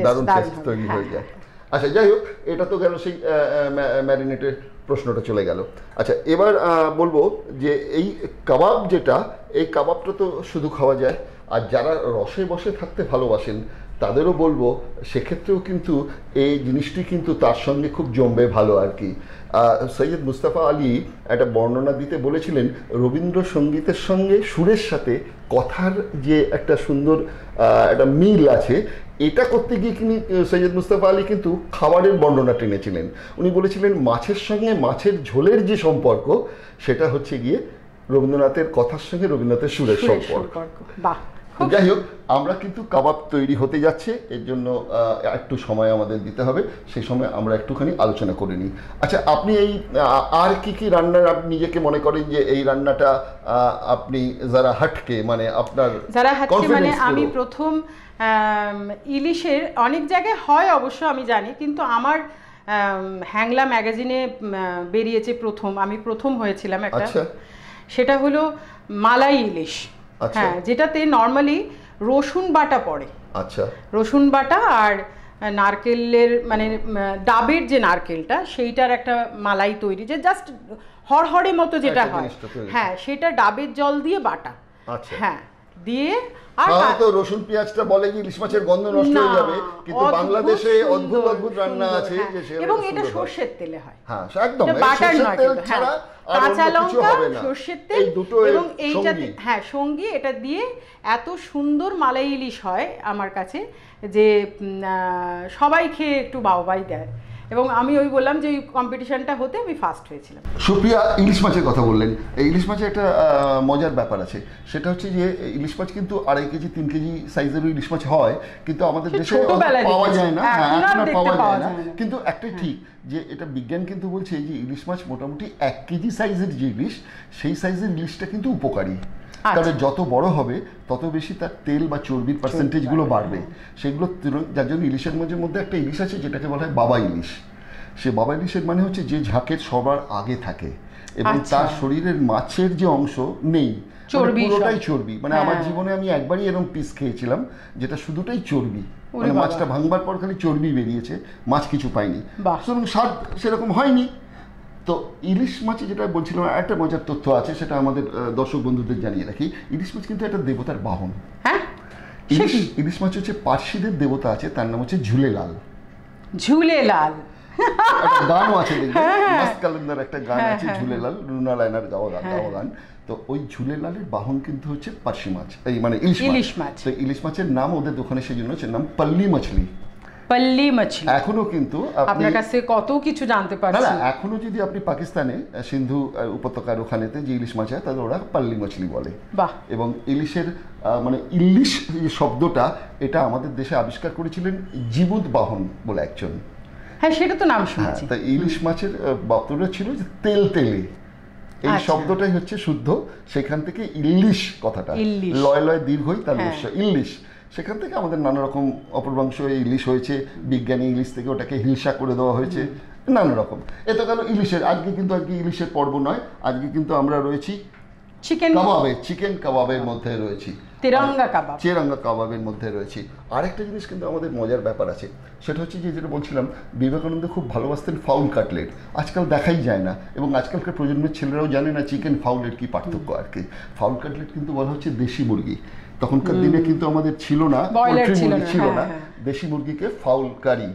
দারুণ টেস্ট তৈরি হয়ে যায় আচ্ছা যাই হোক এটা তো গেল সেই ম্যারিনেটের প্রশ্নটা চলে গেল আচ্ছা এবার বলবো যে এই কাবাব যেটা এই কাবাবটা তো শুধু খাওয়া যায় আর যারা রসে বসে থাকতে ভালোবাসেন তাদেরও বলবো সেক্ষেত্রেও কিন্তু এই জিনিসটি কিন্তু তার সঙ্গে খুব জমবে ভালো আর কি সৈয়দ মুস্তাফা আলী একটা বর্ণনা দিতে বলেছিলেন রবীন্দ্রসঙ্গীতের সঙ্গে সুরের সাথে কথার যে একটা সুন্দর একটা মিল আছে এটা করতে গিয়ে তিনি সৈয়দ মুস্তাফা আলী কিন্তু খাবারের বর্ণনা টেনেছিলেন উনি বলেছিলেন মাছের সঙ্গে মাছের ঝোলের যে সম্পর্ক সেটা হচ্ছে গিয়ে রবীন্দ্রনাথের কথার সঙ্গে রবীন্দ্রনাথের সুরের সম্পর্ক বাহ যাই হোক আমরা কিন্তু কাবাব তৈরি হতে যাচ্ছে এর জন্য একটু সময় আমাদের দিতে হবে সেই সময় আমরা একটুখানি আলোচনা করে নিই আচ্ছা আপনি এই আর কি কি রান্নার আপনি নিজেকে মনে করেন যে এই রান্নাটা আপনি যারা হাটকে মানে আপনার যারা হাটকে মানে আমি প্রথম ইলিশের অনেক জায়গায় হয় অবশ্য আমি জানি কিন্তু আমার হ্যাংলা ম্যাগাজিনে বেরিয়েছে প্রথম আমি প্রথম হয়েছিলাম একটা আচ্ছা। সেটা হলো মালাই ইলিশ আচ্ছা। হ্যাঁ যেটাতে নর্মালি রসুন বাটা পড়ে আচ্ছা রসুন বাটা আর নারকেলের মানে ডাবের যে নারকেলটা সেইটার একটা মালাই তৈরি যে জাস্ট হরহরে মতো যেটা হয় হ্যাঁ সেটা ডাবের জল দিয়ে বাটা আচ্ছা। হ্যাঁ দিয়ে রসুন পেঁয়াজটা বলে ইলিশ মাছের গন্ধ নষ্ট হয়ে যাবে কিন্তু বাংলাদেশে অদ্ভুত অদ্ভুত রান্না হ্যাঁ। আছে এবং এটা সর্ষের তেলে হয় হ্যাঁ বাটার তেল হ্যাঁ। ছাড়া কাঁচা লঙ্কা সর্ষের তেল এবং এইটা হ্যাঁ সঙ্গী এটা দিয়ে এত সুন্দর মালাই ইলিশ হয় আমার কাছে যে সবাই খেয়ে একটু বাবাই দেয় এবং আমি ওই বললাম যে ওই কম্পিটিশনটা হতে আমি ফার্স্ট হয়েছিলাম সুপ্রিয়া ইলিশ মাছের কথা বললেন এই ইলিশ মাছের একটা মজার ব্যাপার আছে সেটা হচ্ছে যে ইলিশ মাছ কিন্তু আড়াই কেজি তিন কেজি সাইজেরও ইলিশ মাছ হয় কিন্তু আমাদের দেশে পাওয়া যায় না হ্যাঁ পাওয়া যায় না কিন্তু একটাই ঠিক যে এটা বিজ্ঞান কিন্তু বলছে যে ইলিশ মাছ মোটামুটি এক কেজি সাইজের যে ইলিশ সেই সাইজের ইলিশটা কিন্তু উপকারী আচ্ছা। তবে যত বড় হবে তত বেশি তার তেল বা চর্বির পার্সেন্টেজগুলো বাড়বে সেগুলো যার জন্য ইলিশের মধ্যে মধ্যে একটা ইলিশ আছে যেটাকে বলা হয় বাবা ইলিশ সে বাবা ইলিশের মানে হচ্ছে যে ঝাঁকের সবার আগে থাকে এবং আচ্ছা। তার শরীরের মাছের যে অংশ নেই মানে পুরোটাই চর্বি মানে আমার হ্যাঁ। জীবনে আমি একবারই এরকম পিস খেয়েছিলাম যেটা শুধুটাই চর্বি মানে মাছটা ভাঙবার পর খালি চর্বি বেরিয়েছে মাছ কিছু পাইনি সুতরাং স্বাদ সেরকম হয়নি তো ইলিশ মাছ যেটা বলছিলাম একটা মজার তথ্য আছে সেটা আমাদের দর্শক বন্ধুদের জানিয়ে রাখি ইলিশ মাছ কিন্তু একটা দেবতার বাহন হ্যাঁ ইলিশ ইলিশ মাছ হচ্ছে পার্সিদের দেবতা আছে তার নাম হচ্ছে ঝুলে লাল ঝুলে লাল গানও আছে দেখবেন হ্যাঁ, হ্যাঁ। একটা গান হ্যাঁ, আছে ঝুলে লাল রুনা লাইনার গাওয়া গান গাওয়া গান তো ওই ঝুলে লালের বাহন কিন্তু হচ্ছে পার্সি মাছ এই মানে ইলিশ মাছ তো ইলিশ মাছের নাম ওদের দোকানে সেই জন্য হচ্ছে নাম পল্লি মাছলি পল্লি মাছলি এখনো কিন্তু আপনার কাছে কত কিছু জানতে পারছি না এখনো যদি আপনি পাকিস্তানে সিন্ধু উপত্যকার ওখানেতে যে ইলিশ মাছ হয় তাহলে ওরা পাল্লি মাছলি বলে বাহ এবং ইলিশের মানে ইলিশ শব্দটা এটা আমাদের দেশে আবিষ্কার করেছিলেন জীবুদ বাহন বলে একজন হ্যাঁ সেটা তো নাম হ্যাঁ, শুনেছি তা ইলিশ মাছের বক্তব্যটা ছিল যে তেল তেলে এই আচ্ছা। শব্দটাই হচ্ছে শুদ্ধ সেখান থেকে ইলিশ কথাটা লয় লয় দীর্ঘই তার হ্যাঁ। ইলিশ সেখান থেকে আমাদের নানা রকম অপরবাংশ ইলিশ হয়েছে বিজ্ঞানী ইলিশ থেকে ওটাকে হিলসা করে দেওয়া হয়েছে নানা রকম এ তো গেল ইলিশের আজকে কিন্তু আজকে ইলিশের পর্ব নয় আজকে কিন্তু আমরা রয়েছি চিকেন কাবাবে চিকেন কাবাবের মধ্যে রয়েছি তেরঙ্গা কাবাব তেরঙ্গা কাবাবের মধ্যে রয়েছি আরেকটা জিনিস কিন্তু আমাদের মজার ব্যাপার আছে সেটা হচ্ছে যে যেটা বলছিলাম বিবেকানন্দ খুব ভালোবাসতেন ফাউল কাটলেট আজকাল দেখাই যায় না এবং আজকালকার প্রজন্মের ছেলেরাও জানে না চিকেন ফাউলের কি পার্থক্য আর কি ফাউল কাটলেট কিন্তু বলা হচ্ছে দেশি মুরগি তখনকার দিনে কিন্তু আমাদের ছিল না ছিল না হ্যাঁ, হ্যাঁ। দেশি মুরগিকে ফাউল কারি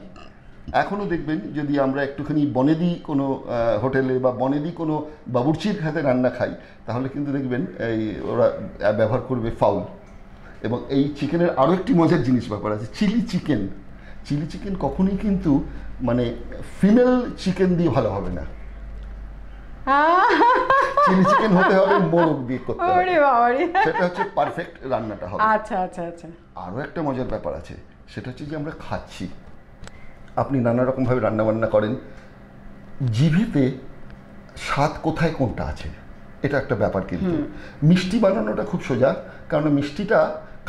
এখনও দেখবেন যদি আমরা একটুখানি বনেদি কোনো হোটেলে বা বনেদি কোনো বাবুর্চির খাতে রান্না খাই তাহলে কিন্তু দেখবেন এই ওরা ব্যবহার করবে ফাউল এবং এই চিকেনের আরও একটি মজার জিনিস ব্যাপার আছে চিলি চিকেন চিলি চিকেন কখনোই কিন্তু মানে ফিমেল চিকেন দিয়ে ভালো হবে না চিলি চিকেন হতে হবে মোরগ দিয়ে করতে হবে সেটা হচ্ছে পারফেক্ট রান্নাটা হবে আচ্ছা আচ্ছা আচ্ছা আরও একটা মজার ব্যাপার আছে সেটা হচ্ছে যে আমরা খাচ্ছি আপনি নানা রকমভাবে করেন জিভিতে স্বাদ কোথায় কোনটা আছে এটা একটা ব্যাপার কিন্তু মিষ্টি বানানোটা খুব সোজা কারণ মিষ্টিটা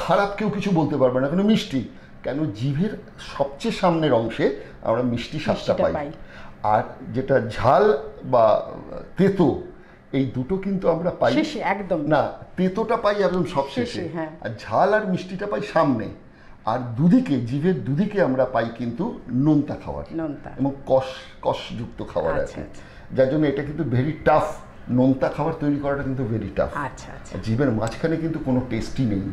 খারাপ কেউ কিছু বলতে পারবে না কেন মিষ্টি কেন জিভের সবচেয়ে সামনের অংশে আমরা মিষ্টি স্বাদটা পাই আর যেটা ঝাল বা তেতো এই দুটো কিন্তু আমরা পাই একদম না তেতোটা পাই একদম সবশেষে হ্যাঁ। আর ঝাল আর মিষ্টিটা পাই সামনে আর দুদিকে জীবের দুদিকে আমরা পাই কিন্তু নোনতা খাবার এবং কষ কষযুক্ত খাবার আচ্ছা, আছে আচ্ছা। যার জন্য এটা কিন্তু ভেরি টাফ নোনতা খাবার তৈরি করাটা কিন্তু ভেরি টাফ জীবের মাঝখানে কিন্তু কোনো টেস্টই নেই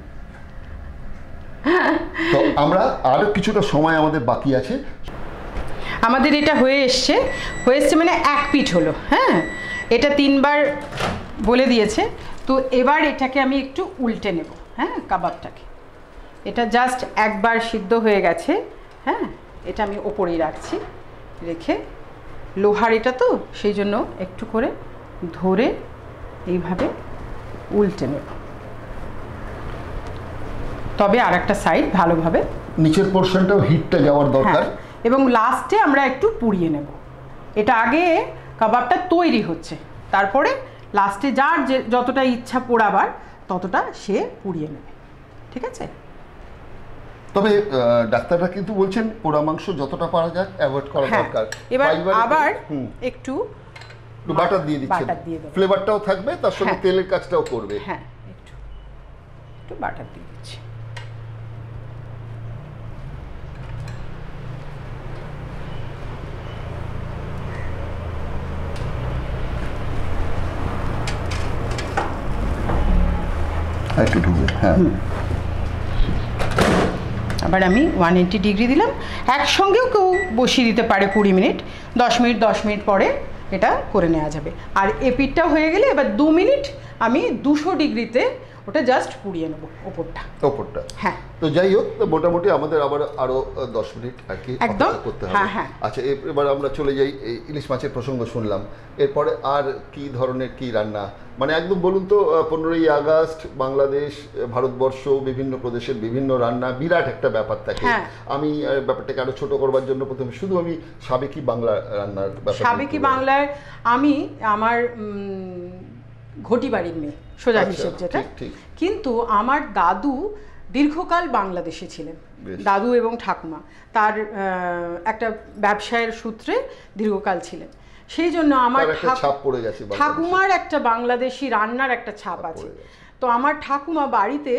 তো আমরা আরও কিছুটা সময় আমাদের বাকি আছে আমাদের এটা হয়ে এসছে হয়ে এসছে মানে এক পিঠ হলো হ্যাঁ এটা তিনবার বলে দিয়েছে তো এবার এটাকে আমি একটু উল্টে নেব হ্যাঁ কাবাবটাকে এটা জাস্ট একবার সিদ্ধ হয়ে গেছে হ্যাঁ এটা আমি ওপরেই রাখছি রেখে লোহার এটা তো সেই জন্য একটু করে ধরে এইভাবে উল্টে নেব তবে আর একটা সাইড ভালোভাবে নিচের পোর্শনটাও হিটটা যাওয়ার হ্যাঁ। দরকার এবং লাস্টে আমরা একটু পুড়িয়ে নেব এটা আগে কাবাবটা তৈরি হচ্ছে তারপরে লাস্টে যার যে যতটা ইচ্ছা পোড়াবার ততটা সে পুড়িয়ে নেবে ঠিক আছে তবে ডাক্তাররা কিন্তু বলছেন পোড়া মাংস যতটা পারা যায় অ্যাভয়েড করা হ্যাঁ, দরকার এবার আবার একটু বাটার দিয়ে দিচ্ছি ফ্লেভারটাও থাকবে তার সঙ্গে হ্যাঁ। তেলের কাজটাও করবে হ্যাঁ একটু একটু বাটার দিয়ে দিচ্ছি একটু ঢুকবে হ্যাঁ আবার আমি ওয়ান এইটি ডিগ্রি দিলাম একসঙ্গেও কেউ বসিয়ে দিতে পারে কুড়ি মিনিট দশ মিনিট দশ মিনিট পরে এটা করে নেওয়া যাবে আর এপিটটা হয়ে গেলে এবার দু মিনিট আমি দুশো ডিগ্রিতে ওটা জাস্ট পুড়িয়ে নেবো ওপরটা ওপরটা হ্যাঁ তো যাই হোক মোটামুটি আমাদের আবার আরো দশ মিনিট আর কি একদম করতে হবে হ্যাঁ, হ্যাঁ। আচ্ছা এবার আমরা চলে যাই ইলিশ মাছের প্রসঙ্গ শুনলাম এরপরে আর কি ধরনের কি রান্না মানে একদম বলুন তো পনেরোই আগস্ট বাংলাদেশ ভারতবর্ষ বিভিন্ন প্রদেশের বিভিন্ন রান্না বিরাট একটা ব্যাপার থাকে হ্যাঁ। আমি ব্যাপারটাকে আরো ছোট করবার জন্য প্রথমে শুধু আমি সাবেকি বাংলা রান্নার সাবেকি বাংলার আমি আমার ঘটি বাড়ির মেয়ে সোজা আচ্ছা, হিসেব যেটা কিন্তু আমার দাদু দীর্ঘকাল বাংলাদেশে ছিলেন দাদু এবং ঠাকুমা তার একটা ব্যবসায়ের সূত্রে দীর্ঘকাল ছিলেন সেই জন্য আমার ঠাকুমার একটা বাংলাদেশি রান্নার একটা ছাপ আছে তো আমার ঠাকুমা বাড়িতে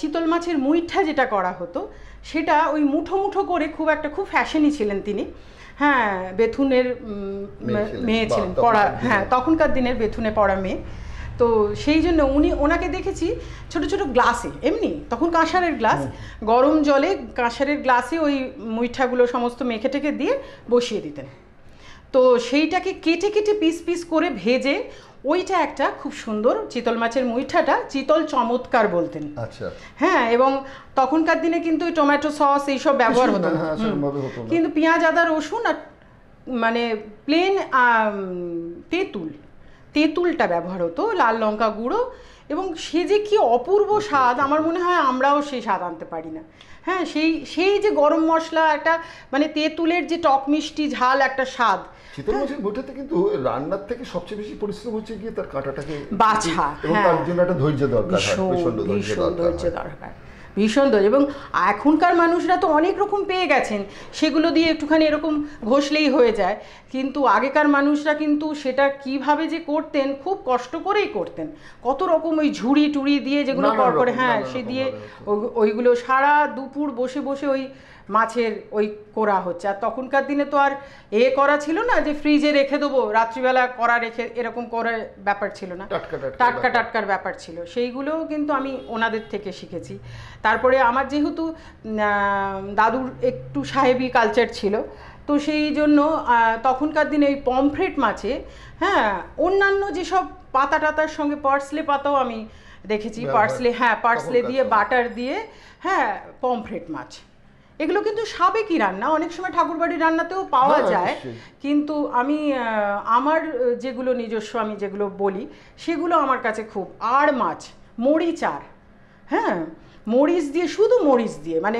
চিতল মাছের মুইঠা যেটা করা হতো সেটা ওই মুঠো মুঠো করে খুব একটা খুব ফ্যাশনই ছিলেন তিনি হ্যাঁ বেথুনের মেয়ে ছিলেন পড়া হ্যাঁ তখনকার দিনের বেথুনে পড়া মেয়ে তো সেই জন্য উনি ওনাকে দেখেছি ছোট ছোট গ্লাসে এমনি তখন কাঁসারের গ্লাস গরম জলে কাঁসারের গ্লাসে ওই মুইঠাগুলো সমস্ত মেখে টেকে দিয়ে বসিয়ে দিতেন তো সেইটাকে কেটে কেটে পিস পিস করে ভেজে ওইটা একটা খুব সুন্দর চিতল মাছের মুইঠাটা চিতল চমৎকার বলতেন আচ্ছা হ্যাঁ এবং তখনকার দিনে কিন্তু টমেটো সস এইসব ব্যবহার হতো হ্যাঁ, কিন্তু পেঁয়াজ আদা রসুন আর মানে প্লেন তেঁতুল তেঁতুলটা ব্যবহার হতো লাল লঙ্কা গুঁড়ো এবং সে যে কি অপূর্ব স্বাদ আমার মনে হয় আমরাও সেই স্বাদ আনতে পারি না হ্যাঁ সেই সেই যে গরম মশলা একটা মানে তেঁতুলের যে টক মিষ্টি ঝাল একটা স্বাদ শীতল বইটাতে কিন্তু রান্নার থেকে সবচেয়ে বেশি পরিশ্রম হচ্ছে গিয়ে তার কাঁটাটাকে বাছা এবং হ্যাঁ। তার জন্য একটা ধৈর্য দরকার ভীষণ ধৈর্য দরকার ভীষণ ধৈর্য এবং এখনকার মানুষরা তো অনেক রকম পেয়ে গেছেন সেগুলো দিয়ে একটুখানি এরকম ঘষলেই হয়ে যায় কিন্তু আগেকার মানুষরা কিন্তু সেটা কিভাবে যে করতেন খুব কষ্ট করেই করতেন কত রকম ওই ঝুড়ি টুড়ি দিয়ে যেগুলো করে হ্যাঁ সে দিয়ে ওইগুলো সারা দুপুর বসে বসে ওই মাছের ওই করা হচ্ছে আর তখনকার দিনে তো আর এ করা ছিল না যে ফ্রিজে রেখে দেবো রাত্রিবেলা করা রেখে এরকম করার ব্যাপার ছিল না টাটকা টাটকার ব্যাপার ছিল সেইগুলোও কিন্তু আমি ওনাদের থেকে শিখেছি তারপরে আমার যেহেতু দাদুর একটু সাহেবি কালচার ছিল তো সেই জন্য তখনকার দিনে এই পমফ্রেট মাছে হ্যাঁ অন্যান্য যেসব পাতা টাতার সঙ্গে পার্সলে পাতাও আমি দেখেছি পার্সলে হ্যাঁ পার্সলে দিয়ে বাটার দিয়ে হ্যাঁ পমফ্রেট মাছ এগুলো কিন্তু সাবেকই রান্না অনেক সময় বাড়ির রান্নাতেও পাওয়া হ্যাঁ, যায় কিন্তু আমি আমার যেগুলো নিজস্ব আমি যেগুলো বলি সেগুলো আমার কাছে খুব আর মাছ মরিচার হ্যাঁ মরিচ দিয়ে শুধু মরিচ দিয়ে মানে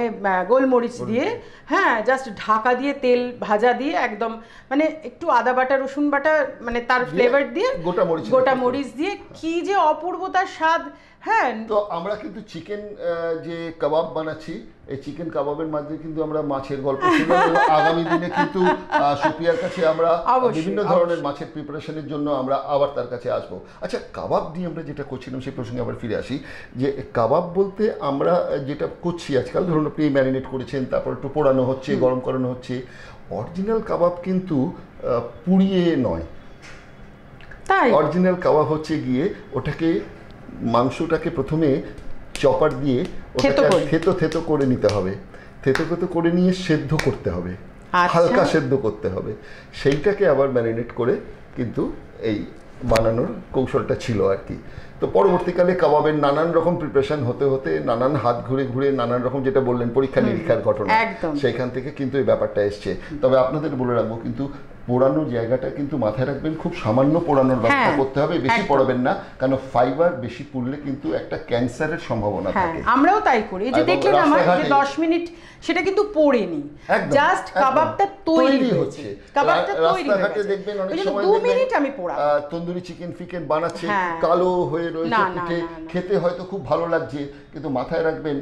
গোলমরিচ দিয়ে হ্যাঁ জাস্ট ঢাকা দিয়ে তেল ভাজা দিয়ে একদম মানে একটু আদা বাটা রসুন বাটা মানে তার ফ্লেভার দিয়ে গোটা মরিচ গোটা মরিচ দিয়ে কি যে অপূর্বতার স্বাদ হ্যাঁ তো আমরা কিন্তু চিকেন যে কাবাব বানাচ্ছি এই চিকেন কাবাবের মাধ্যমে কিন্তু আমরা মাছের গল্প আগামী দিনে কিন্তু সুপিয়ার কাছে আমরা বিভিন্ন ধরনের মাছের প্রিপারেশনের জন্য আমরা আবার তার কাছে আসব আচ্ছা কাবাব দিয়ে আমরা যেটা করছিলাম সেই প্রসঙ্গে আবার ফিরে আসি যে কাবাব বলতে আমরা যেটা করছি আজকাল ধরুন আপনি ম্যারিনেট করেছেন তারপর একটু পোড়ানো হচ্ছে গরম করানো হচ্ছে অরিজিনাল কাবাব কিন্তু পুড়িয়ে নয় তাই অরিজিনাল কাবাব হচ্ছে গিয়ে ওটাকে মাংসটাকে প্রথমে চপার দিয়ে ওটাকে থেতো থেতো করে নিতে হবে থেতো থেতো করে নিয়ে সেদ্ধ করতে হবে আচ্ছা। হালকা সেদ্ধ করতে হবে সেইটাকে আবার ম্যারিনেট করে কিন্তু এই বানানোর কৌশলটা ছিল আর কি তো পরবর্তীকালে কাবাবের নানান রকম প্রিপারেশন হতে হতে নানান হাত ঘুরে ঘুরে নানান রকম যেটা বললেন পরীক্ষা নিরীক্ষার ঘটনা সেইখান থেকে কিন্তু এই ব্যাপারটা এসছে তবে আপনাদের বলে রাখবো কিন্তু পোড়ানো জায়গাটা কিন্তু মাথায় রাখবেন খুব সামান্য পোড়ানোর হ্যাঁ, ব্যবস্থা করতে হবে বেশি পড়াবেন না কারণ ফাইবার বেশি পুড়লে কিন্তু একটা ক্যান্সারের সম্ভাবনা হ্যাঁ, থাকে আমরাও তাই করি যে দেখলেন আমার 10 মিনিট সেটা কিন্তু পড়েনি জাস্ট কাবাবটা তৈরি হচ্ছে কাবাবটা তৈরি রাস্তাঘাটে দেখবেন অনেক সময় 2 মিনিট আমি পোড়া তন্দুরি চিকেন ফিকেন বানাচ্ছে হ্যাঁ। কালো হয়ে রয়েছে পিঠে খেতে হয়তো খুব ভালো লাগছে কিন্তু মাথায় রাখবেন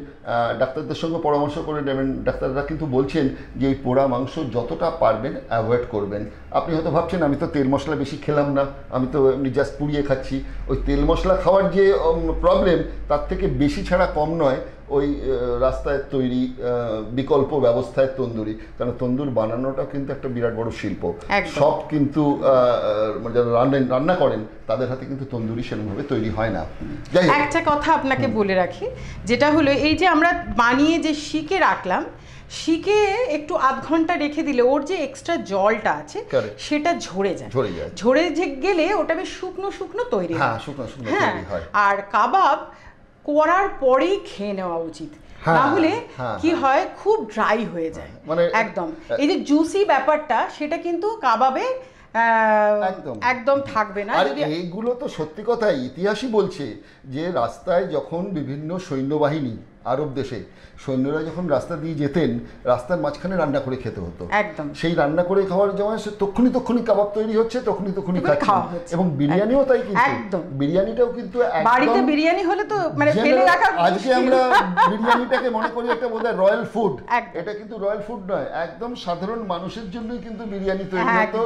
ডাক্তারদের সঙ্গে পরামর্শ করে নেবেন ডাক্তাররা কিন্তু বলছেন যে পোড়া মাংস যতটা পারবেন অ্যাভয়েড করবেন আপনি হয়তো ভাবছেন আমি তো তেল মশলা বেশি খেলাম না আমি তো এমনি জাস্ট পুড়িয়ে খাচ্ছি ওই তেল মশলা খাওয়ার যে প্রবলেম তার থেকে বেশি ছাড়া কম নয় ওই রাস্তায় তৈরি বিকল্প ব্যবস্থায় তন্দুরি কারণ তন্দুর বানানোটা কিন্তু একটা বিরাট বড় শিল্প সব কিন্তু মানে যারা রান্না করেন তাদের হাতে কিন্তু তন্দুরি সেরকমভাবে তৈরি হয় না একটা কথা আপনাকে বলে রাখি যেটা হলো এই যে আমরা বানিয়ে যে শিখে রাখলাম শিখে একটু আধ ঘন্টা রেখে দিলে ওর যে এক্সট্রা জলটা আছে সেটা ঝরে যায় ঝরে যায় ঝরে যে গেলে ওটা বেশ শুকনো শুকনো তৈরি হ্যাঁ শুকনো শুকনো তৈরি হ্যাঁ, হয় আর কাবাব করার পরেই খেয়ে নেওয়া উচিত তাহলে হ্যাঁ, হ্যাঁ, কি হয় খুব ড্রাই হয়ে যায় মানে একদম এই যে জুসি ব্যাপারটা সেটা কিন্তু কাবাবে একদম একদম থাকবে না আর এইগুলো তো সত্যি কথা ইতিহাসই বলছে যে রাস্তায় যখন বিভিন্ন সৈন্যবাহিনী আরব দেশে সৈন্যরা যখন রাস্তা দিয়ে যেতেন রাস্তার মাঝখানে রান্না করে খেতে হতো একদম সেই রান্না করে খাওয়ার জন্য তখনই তখনই কাবাব তৈরি হচ্ছে তখনই তখনই এবং বিরিয়ানিও তাই কিন্তু একদম বিরিয়ানিটাও কিন্তু বাড়িতে বিরিয়ানি হলে তো মানে ফেলে রাখা আজকে আমরা বিরিয়ানিটাকে মনে করি একটা বোধহয় রয়্যাল ফুড এটা কিন্তু রয়্যাল ফুড নয় একদম সাধারণ মানুষের জন্যই কিন্তু বিরিয়ানি তৈরি হতো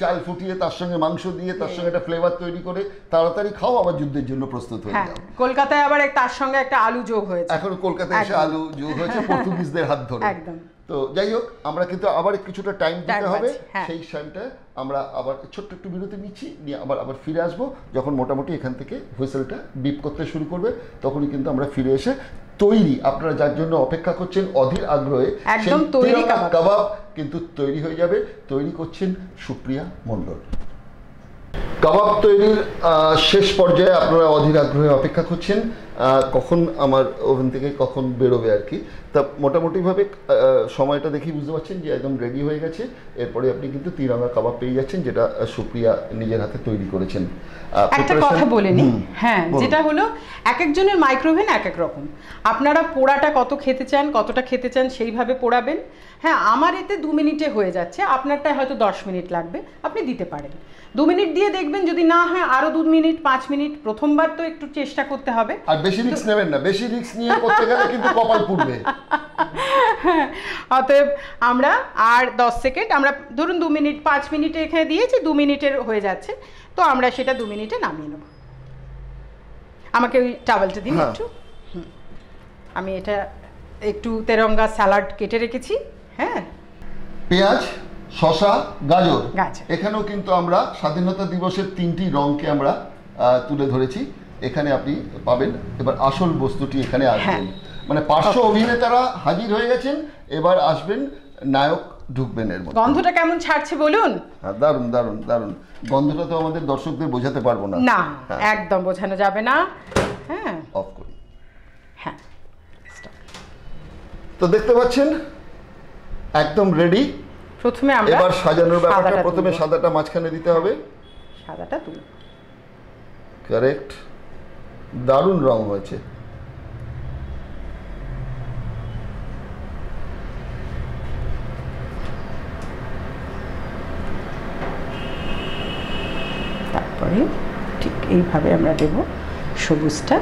চাল ফুটিয়ে তার সঙ্গে মাংস দিয়ে তার সঙ্গে একটা ফ্লেভার তৈরি করে তাড়াতাড়ি খাও আবার যুদ্ধের জন্য প্রস্তুত হয়ে হ্যাঁ, যাও কলকাতায় আবার তার সঙ্গে একটা আলু যোগ হয়েছে এখন কলকাতায় আলু যোগ হয়েছে পর্তুগিজদের হাত ধরে একদম তো যাই হোক আমরা কিন্তু আবার কিছুটা টাইম দিতে হবে হ্যাঁ। সেই টাইমটা আমরা আবার ছোট্ট একটু বিরতি নিচ্ছি নিয়ে আবার আবার ফিরে আসব যখন মোটামুটি এখান থেকে হুইসেলটা বিপ করতে শুরু করবে তখনই কিন্তু আমরা ফিরে এসে তৈরি আপনারা যার জন্য অপেক্ষা করছেন অধীর আগ্রহে কাবাব কিন্তু তৈরি হয়ে যাবে তৈরি করছেন সুপ্রিয়া মণ্ডল কাবাব তৈরির শেষ পর্যায়ে আপনারা অধীর আগ্রহে অপেক্ষা করছেন কখন আমার ওভেন থেকে কখন বেরোবে আর কি তা মোটামুটিভাবে সময়টা দেখি বুঝতে পারছেন যে একদম রেডি হয়ে গেছে এরপরে আপনি কিন্তু আমার কাবাব পেয়ে যাচ্ছেন যেটা সুপ্রিয়া নিজের হাতে তৈরি করেছেন একটা কথা বলে নিই হ্যাঁ যেটা হলো এক একজনের মাইক্রোওভেন এক এক রকম আপনারা পোড়াটা কত খেতে চান কতটা খেতে চান সেইভাবে পোড়াবেন হ্যাঁ আমার এতে দু মিনিটে হয়ে যাচ্ছে আপনারটায় হয়তো দশ মিনিট লাগবে আপনি দিতে পারেন দু মিনিট দিয়ে দেখবেন যদি না হয় আরো দু মিনিট পাঁচ মিনিট প্রথমবার তো একটু চেষ্টা করতে হবে আর বেশি রিক্স নেবেন না বেশি রিস্ক নিয়ে করতে গেলে কিন্তু কপাল পুড়বে অতএব আমরা আর দশ সেকেন্ড আমরা ধরুন দু মিনিট পাঁচ মিনিটে এখানে দিয়েছি দু মিনিটের হয়ে যাচ্ছে তো আমরা সেটা দু মিনিটে নামিয়ে নেব আমাকে ওই টাওয়েলটা দিন হ্যাঁ। একটু আমি এটা একটু তেরঙ্গা স্যালাড কেটে রেখেছি হ্যাঁ পেঁয়াজ শশা গাজর এখানেও কিন্তু আমরা স্বাধীনতা দিবসের তিনটি রঙকে আমরা তুলে ধরেছি এখানে আপনি পাবেন এবার আসল বস্তুটি এখানে হ্যাঁ। আসবেন মানে পার্শ্ব অভিনেতারা হাজির হয়ে গেছেন এবার আসবেন নায়ক ঢুকবেন এর মধ্যে গন্ধটা কেমন ছাড়ছে বলুন হ্যাঁ দারুণ দারুন দারুণ গন্ধটা তো আমাদের দর্শকদের বোঝাতে পারবো না না হ্যাঁ। একদম বোঝানো যাবে না হ্যাঁ অফ করি হ্যাঁ তো দেখতে পাচ্ছেন একদম রেডি প্রথমে আমরা এবার সাজানোর ব্যাপারটা প্রথমে সাদাটা মাঝখানে দিতে হবে সাদাটা তুলো কারেক্ট দারুণ রং হয়েছে তারপরে ঠিক এইভাবে আমরা দেব সবুজটা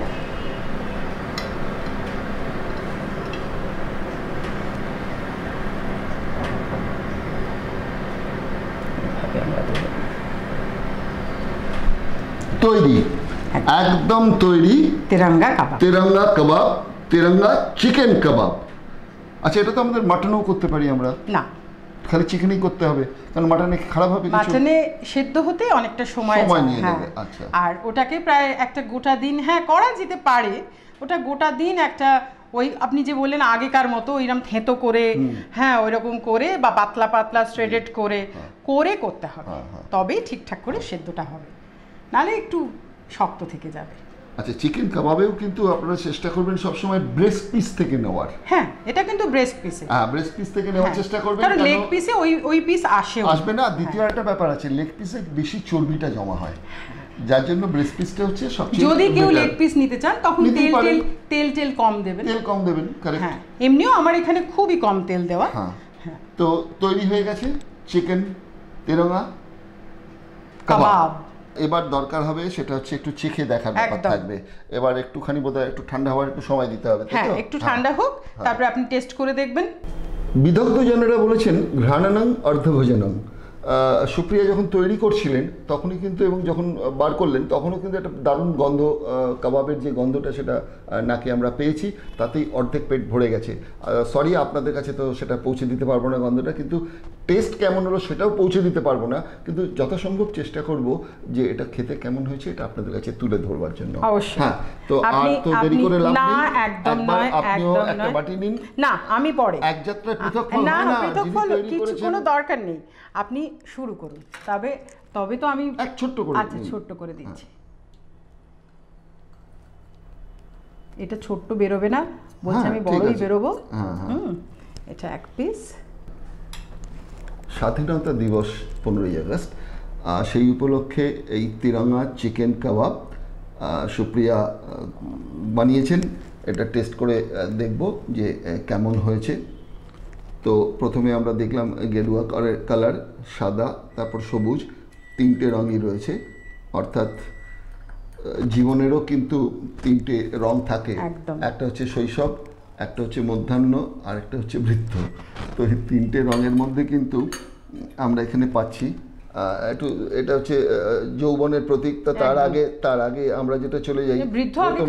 তৈরি একদম তৈরি তেরঙ্গা কাবাব তেরঙ্গা কাবাব তেরঙ্গা চিকেন কাবাব আচ্ছা এটা তো আমাদের মাটনও করতে পারি আমরা না খালি চিকেনই করতে হবে কারণ মাটনে খারাপ হবে মাটনে সেদ্ধ হতে অনেকটা সময় সময় নিয়ে নেবে হ্যাঁ। আচ্ছা আর ওটাকে প্রায় একটা গোটা দিন হ্যাঁ করা যেতে পারে ওটা গোটা দিন একটা ওই আপনি যে বললেন আগেকার মতো ওইরকম থেঁতো করে হ্যাঁ ওইরকম করে বা পাতলা পাতলা স্ট্রেডেড করে হ্যাঁ। করে করতে হবে হ্যাঁ, তবেই ঠিকঠাক করে সেদ্ধটা হবে নালে একটু শক্ত থেকে যাবে আচ্ছা চিকেন কাবাবেও কিন্তু আপনারা চেষ্টা করবেন সময় ব্রেস্ট পিস থেকে নেওয়ার হ্যাঁ এটা কিন্তু ব্রেস্ট পিসে হ্যাঁ ব্রেস্ট পিস থেকে নেওয়ার হ্যাঁ, চেষ্টা করবেন কারণ লেগ পিসে ওই ওই পিস আসে আসবে না হ্যাঁ। দ্বিতীয় একটা ব্যাপার আছে লেগ পিসে বেশি চর্বিটা জমা হয় যার জন্য ব্রেস্ট পিসটা হচ্ছে সবচেয়ে যদি কেউ লেগ পিস নিতে চান তখন তেল তেল তেল তেল কম দেবেন তেল কম দেবেন কারেক্ট হ্যাঁ এমনিও আমার এখানে খুবই কম তেল দেওয়া হ্যাঁ, হ্যাঁ। তো তৈরি হয়ে গেছে চিকেন তেরঙ্গা কাবাব এবার দরকার হবে সেটা হচ্ছে একটু চেখে দেখার ব্যাপার থাকবে এবার একটুখানি বোধহয় একটু ঠান্ডা হওয়ার একটু সময় দিতে হবে হ্যাঁ একটু ঠান্ডা হ্যাঁ। হোক হ্যাঁ। তারপরে আপনি টেস্ট করে দেখবেন বিদগ্ধজনেরা বলেছেন ঘ্রাণানং অর্ধভোজনং সুপ্রিয়া যখন তৈরি করছিলেন তখনই কিন্তু এবং যখন বার করলেন তখনও কিন্তু একটা দারুণ গন্ধ কাবাবের যে গন্ধটা সেটা নাকি আমরা পেয়েছি তাতেই অর্ধেক পেট ভরে গেছে সরি আপনাদের কাছে তো সেটা পৌঁছে দিতে পারবো না গন্ধটা কিন্তু টেস্ট কেমন হলো সেটাও পৌঁছে দিতে পারবো না কিন্তু যথাসম্ভব চেষ্টা করব যে এটা খেতে কেমন হয়েছে এটা আপনাদের কাছে তুলে ধরবার জন্য হ্যাঁ তো আর তো দেরি করে লাভ নেই একদম নয় আপনিও একটা বাটি নিন না আমি পরে এক যাত্রা পৃথক ফল না পৃথক ফল কিছু কোনো দরকার নেই আপনি শুরু করুন তবে তবে তো আমি এক ছোট্ট করে আচ্ছা ছোট্ট করে দিচ্ছি এটা ছোট্ট বেরোবে না বলছি হ্যাঁ, আমি বড়ই বেরোবো হ্যাঁ, হ্যাঁ। এটা এক পিস স্বাধীনতা দিবস পনেরোই আগস্ট সেই উপলক্ষে এই তিরঙ্গা চিকেন কাবাব সুপ্রিয়া বানিয়েছেন এটা টেস্ট করে দেখব যে কেমন হয়েছে তো প্রথমে আমরা দেখলাম গেরুয়া কালার সাদা তারপর সবুজ তিনটে রঙই রয়েছে অর্থাৎ জীবনেরও কিন্তু তিনটে রং থাকে একটা হচ্ছে শৈশব একটা হচ্ছে মধ্যাহ্ন আর একটা হচ্ছে বৃদ্ধ তো এই তিনটে রঙের মধ্যে কিন্তু আমরা এখানে পাচ্ছি একটু এটা হচ্ছে যৌবনের প্রতীক তা তার আগে তার আগে আমরা যেটা চলে যাই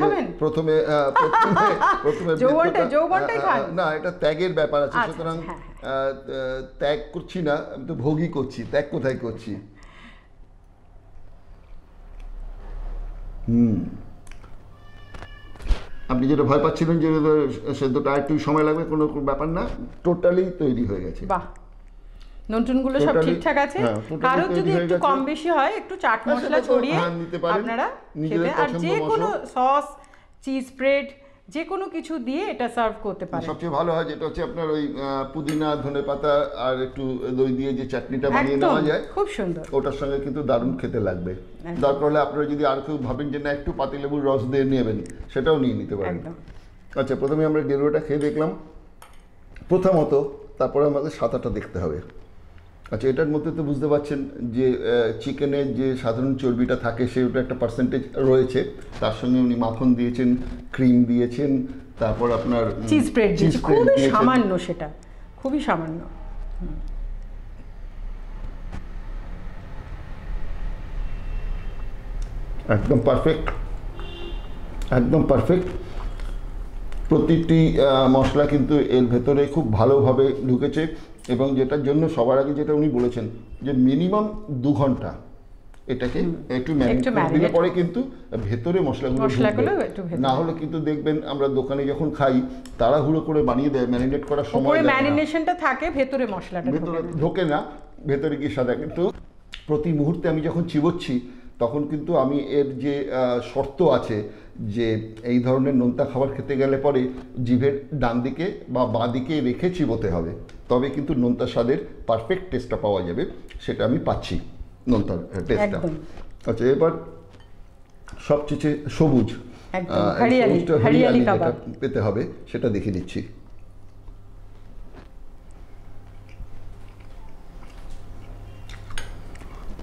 মানে প্রথমে প্রথমে না এটা ত্যাগের ব্যাপার আছে আচ্ছা, সুতরাং আচ্ছা, হ্যাঁ, হ্যাঁ। ত্যাগ করছি না আমি তো ভোগই করছি ত্যাগ কোথায় করছি হুম আপনি যেটা ভয় পাচ্ছিলেন যে সেদ্ধটা একটু সময় লাগবে কোনো ব্যাপার না টোটালি তৈরি হয়ে গেছে বাহ নুনটুনগুলো সব ঠিকঠাক আছে হ্যাঁ, কারো যদি একটু কম বেশি হয় একটু চাট আচ্ছা, মশলা ছড়িয়ে আপনারা খেতে আর যে কোনো সস চিজ স্প্রেড যে কোনো কিছু দিয়ে এটা সার্ভ করতে পারেন সবচেয়ে ভালো হয় যেটা হচ্ছে আপনার ওই পুদিনা ধনে পাতা আর একটু দই দিয়ে যে চাটনিটা বানিয়ে নেওয়া যায় খুব সুন্দর ওটার সঙ্গে কিন্তু দারুণ খেতে লাগবে দরকার হলে আপনারা যদি আর কেউ ভাবেন যে না একটু পাতি লেবুর রস দিয়ে নেবেন সেটাও নিয়ে নিতে পারেন আচ্ছা প্রথমে আমরা গেরুয়াটা খেয়ে দেখলাম প্রথমত তারপরে আমাদের সাঁতারটা দেখতে হবে আচ্ছা এটার মধ্যে তো বুঝতে পারছেন যে চিকেনের যে সাধারণ চর্বিটা থাকে সেটা একটা পার্সেন্টেজ রয়েছে তার সঙ্গে উনি মাখন দিয়েছেন ক্রিম দিয়েছেন তারপর আপনার চিজ স্প্রেড খুবই সামান্য সেটা খুবই সামান্য একদম পারফেক্ট একদম পারফেক্ট প্রতিটি মশলা কিন্তু এর ভেতরে খুব ভালোভাবে ঢুকেছে এবং যেটার জন্য সবার আগে যেটা উনি বলেছেন যে মিনিমাম দু ঘন্টা এটাকে একটু ম্যারিনেট পরে কিন্তু ভেতরে মশলাগুলো না হলে কিন্তু দেখবেন আমরা দোকানে যখন খাই তাড়াহুড়ো করে বানিয়ে দেয় ম্যারিনেট করার সময় ম্যারিনেশনটা থাকে ভেতরে মশলাটা ভেতরে ঢোকে না ভেতরে গিয়ে সাদা কিন্তু প্রতি মুহূর্তে আমি যখন চিবোচ্ছি তখন কিন্তু আমি এর যে শর্ত আছে যে এই ধরনের নোনতা খাবার খেতে গেলে পরে জিভের ডান দিকে বা বাঁ দিকে রেখে চিবোতে হবে তবে কিন্তু নোনতা স্বাদের পারফেক্ট টেস্টটা পাওয়া যাবে সেটা আমি পাচ্ছি নোনতার টেস্টটা আচ্ছা এবার সবচেয়ে সবুজ পেতে হবে সেটা দেখে নিচ্ছি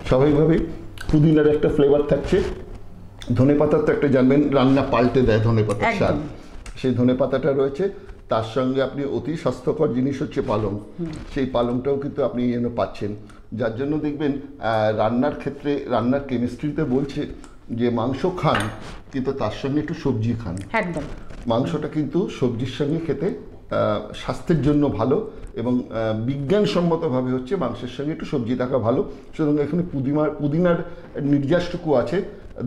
স্বাভাবিকভাবেই পুদিনার একটা ফ্লেভার থাকছে ধনে পাতার তো একটা জানবেন রান্না পাল্টে দেয় ধনে পাতার স্বাদ সেই ধনে পাতাটা রয়েছে তার সঙ্গে আপনি অতি স্বাস্থ্যকর জিনিস হচ্ছে পালং সেই পালংটাও কিন্তু আপনি যেন পাচ্ছেন যার জন্য দেখবেন রান্নার ক্ষেত্রে রান্নার কেমিস্ট্রিতে বলছে যে মাংস খান কিন্তু তার সঙ্গে একটু সবজি খান মাংসটা কিন্তু সবজির সঙ্গে খেতে স্বাস্থ্যের জন্য ভালো এবং বিজ্ঞানসম্মতভাবে হচ্ছে মাংসের সঙ্গে একটু সবজি থাকা ভালো সুতরাং এখানে পুদিমার পুদিনার নির্যাসটুকু আছে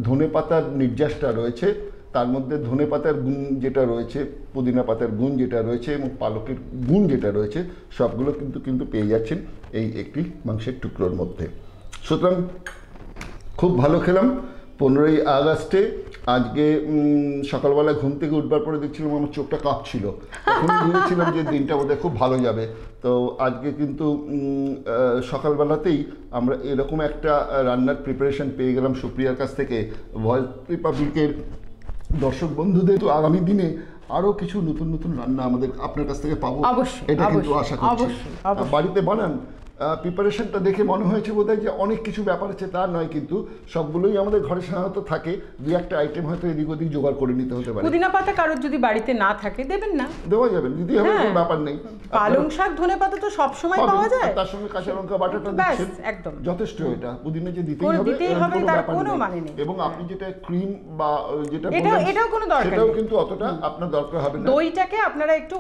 ধনে পাতার নির্যাসটা রয়েছে তার মধ্যে ধনে পাতার গুণ যেটা রয়েছে পুদিনা পাতার গুণ যেটা রয়েছে এবং পালকের গুণ যেটা রয়েছে সবগুলো কিন্তু কিন্তু পেয়ে যাচ্ছেন এই একটি মাংসের টুকরোর মধ্যে সুতরাং খুব ভালো খেলাম পনেরোই আগস্টে আজকে সকালবেলা ঘুম থেকে উঠবার পরে দেখছিলাম আমার চোখটা কাঁপছিল তখন ভেবেছিলাম যে দিনটা বোধহয় খুব ভালো যাবে তো আজকে কিন্তু সকালবেলাতেই আমরা এরকম একটা রান্নার প্রিপারেশন পেয়ে গেলাম সুপ্রিয়ার কাছ থেকে ভয়েস রিপাবলিকের দর্শক বন্ধুদের তো আগামী দিনে আরও কিছু নতুন নতুন রান্না আমাদের আপনার কাছ থেকে পাবো এটা কিন্তু আশা করছি বাড়িতে বানান প্রিপারেশনটা দেখে মনে হয়েছে বোধ যে অনেক কিছু ব্যাপার আছে তা নয় কিন্তু সবগুলোই আমাদের ঘরে সাধারণত থাকে দু একটা আইটেম হয়তো এদিক ওদিক জোগাড় করে নিতে হতে পারে পুদিনা পাতা কারোর যদি বাড়িতে না থাকে দেবেন না দেওয়া যাবে দিদি হবে কোনো হ্যাঁ। ব্যাপার নেই পালং শাক ধনে পাতা তো সব সময় পাওয়া যায় তার সঙ্গে কাঁচা লঙ্কা বাটাটা দিচ্ছেন একদম যথেষ্ট এটা পুদিনা যে দিতেই হবে দিতেই হবে তার কোনো মানে নেই এবং আপনি যেটা ক্রিম বা যেটা এটা এটাও কোনো দরকার সেটাও কিন্তু অতটা আপনার দরকার হবে না দইটাকে আপনারা একটু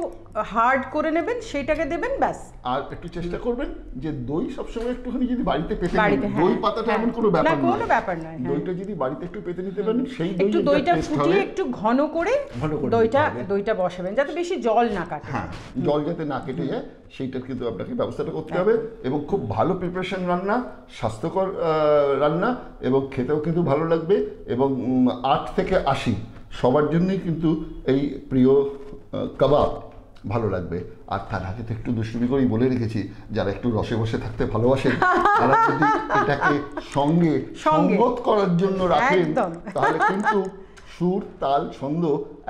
হার্ড করে নেবেন সেটাকে দেবেন ব্যাস আর একটু চেষ্টা করবেন যে দই সবসময় একটুখানি যদি বাড়িতে পেতে হ্যাঁ, দই পাতাটা হ্যাঁ, এমন কোনো ব্যাপার না কোনো ব্যাপার নয় হ্যাঁ। দইটা যদি বাড়িতে একটু পেতে নিতে পারেন সেই দই একটু দইটা ফুটিয়ে একটু ঘন করে দইটা দইটা বসাবেন যাতে বেশি জল না কাটে হ্যাঁ জল যাতে না কেটে যায় সেইটা কিন্তু আপনাকে ব্যবস্থাটা করতে হবে এবং খুব ভালো প্রিপারেশন রান্না স্বাস্থ্যকর রান্না এবং খেতেও কিন্তু ভালো লাগবে এবং আট থেকে আশি সবার জন্যই কিন্তু এই প্রিয় কাবাব ভালো লাগবে আর তার আগে তো একটু দুষ্টুমি করেই বলে রেখেছি যারা একটু রসে বসে থাকতে ভালোবাসে তারা যদি এটাকে সঙ্গে সঙ্গত করার জন্য রাখেন তাহলে কিন্তু সুর তাল ছন্দ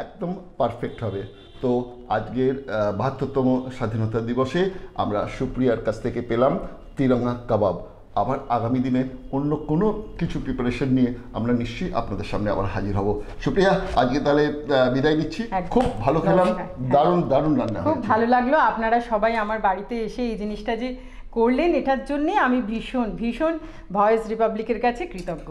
একদম পারফেক্ট হবে তো আজকের বাহাত্তরতম স্বাধীনতা দিবসে আমরা সুপ্রিয়ার কাছ থেকে পেলাম তিরঙ্গা কাবাব আবার আগামী দিনে অন্য কোনো কিছু প্রিপারেশন নিয়ে আমরা নিশ্চয়ই আপনাদের সামনে আবার হাজির হব সুপ্রিয়া আজকে তাহলে বিদায় নিচ্ছি খুব ভালো খেলাম দারুণ দারুণ রান্না খুব ভালো লাগলো আপনারা সবাই আমার বাড়িতে এসে এই জিনিসটা যে করলেন এটার জন্যে আমি ভীষণ ভীষণ ভয়েস রিপাবলিকের কাছে কৃতজ্ঞ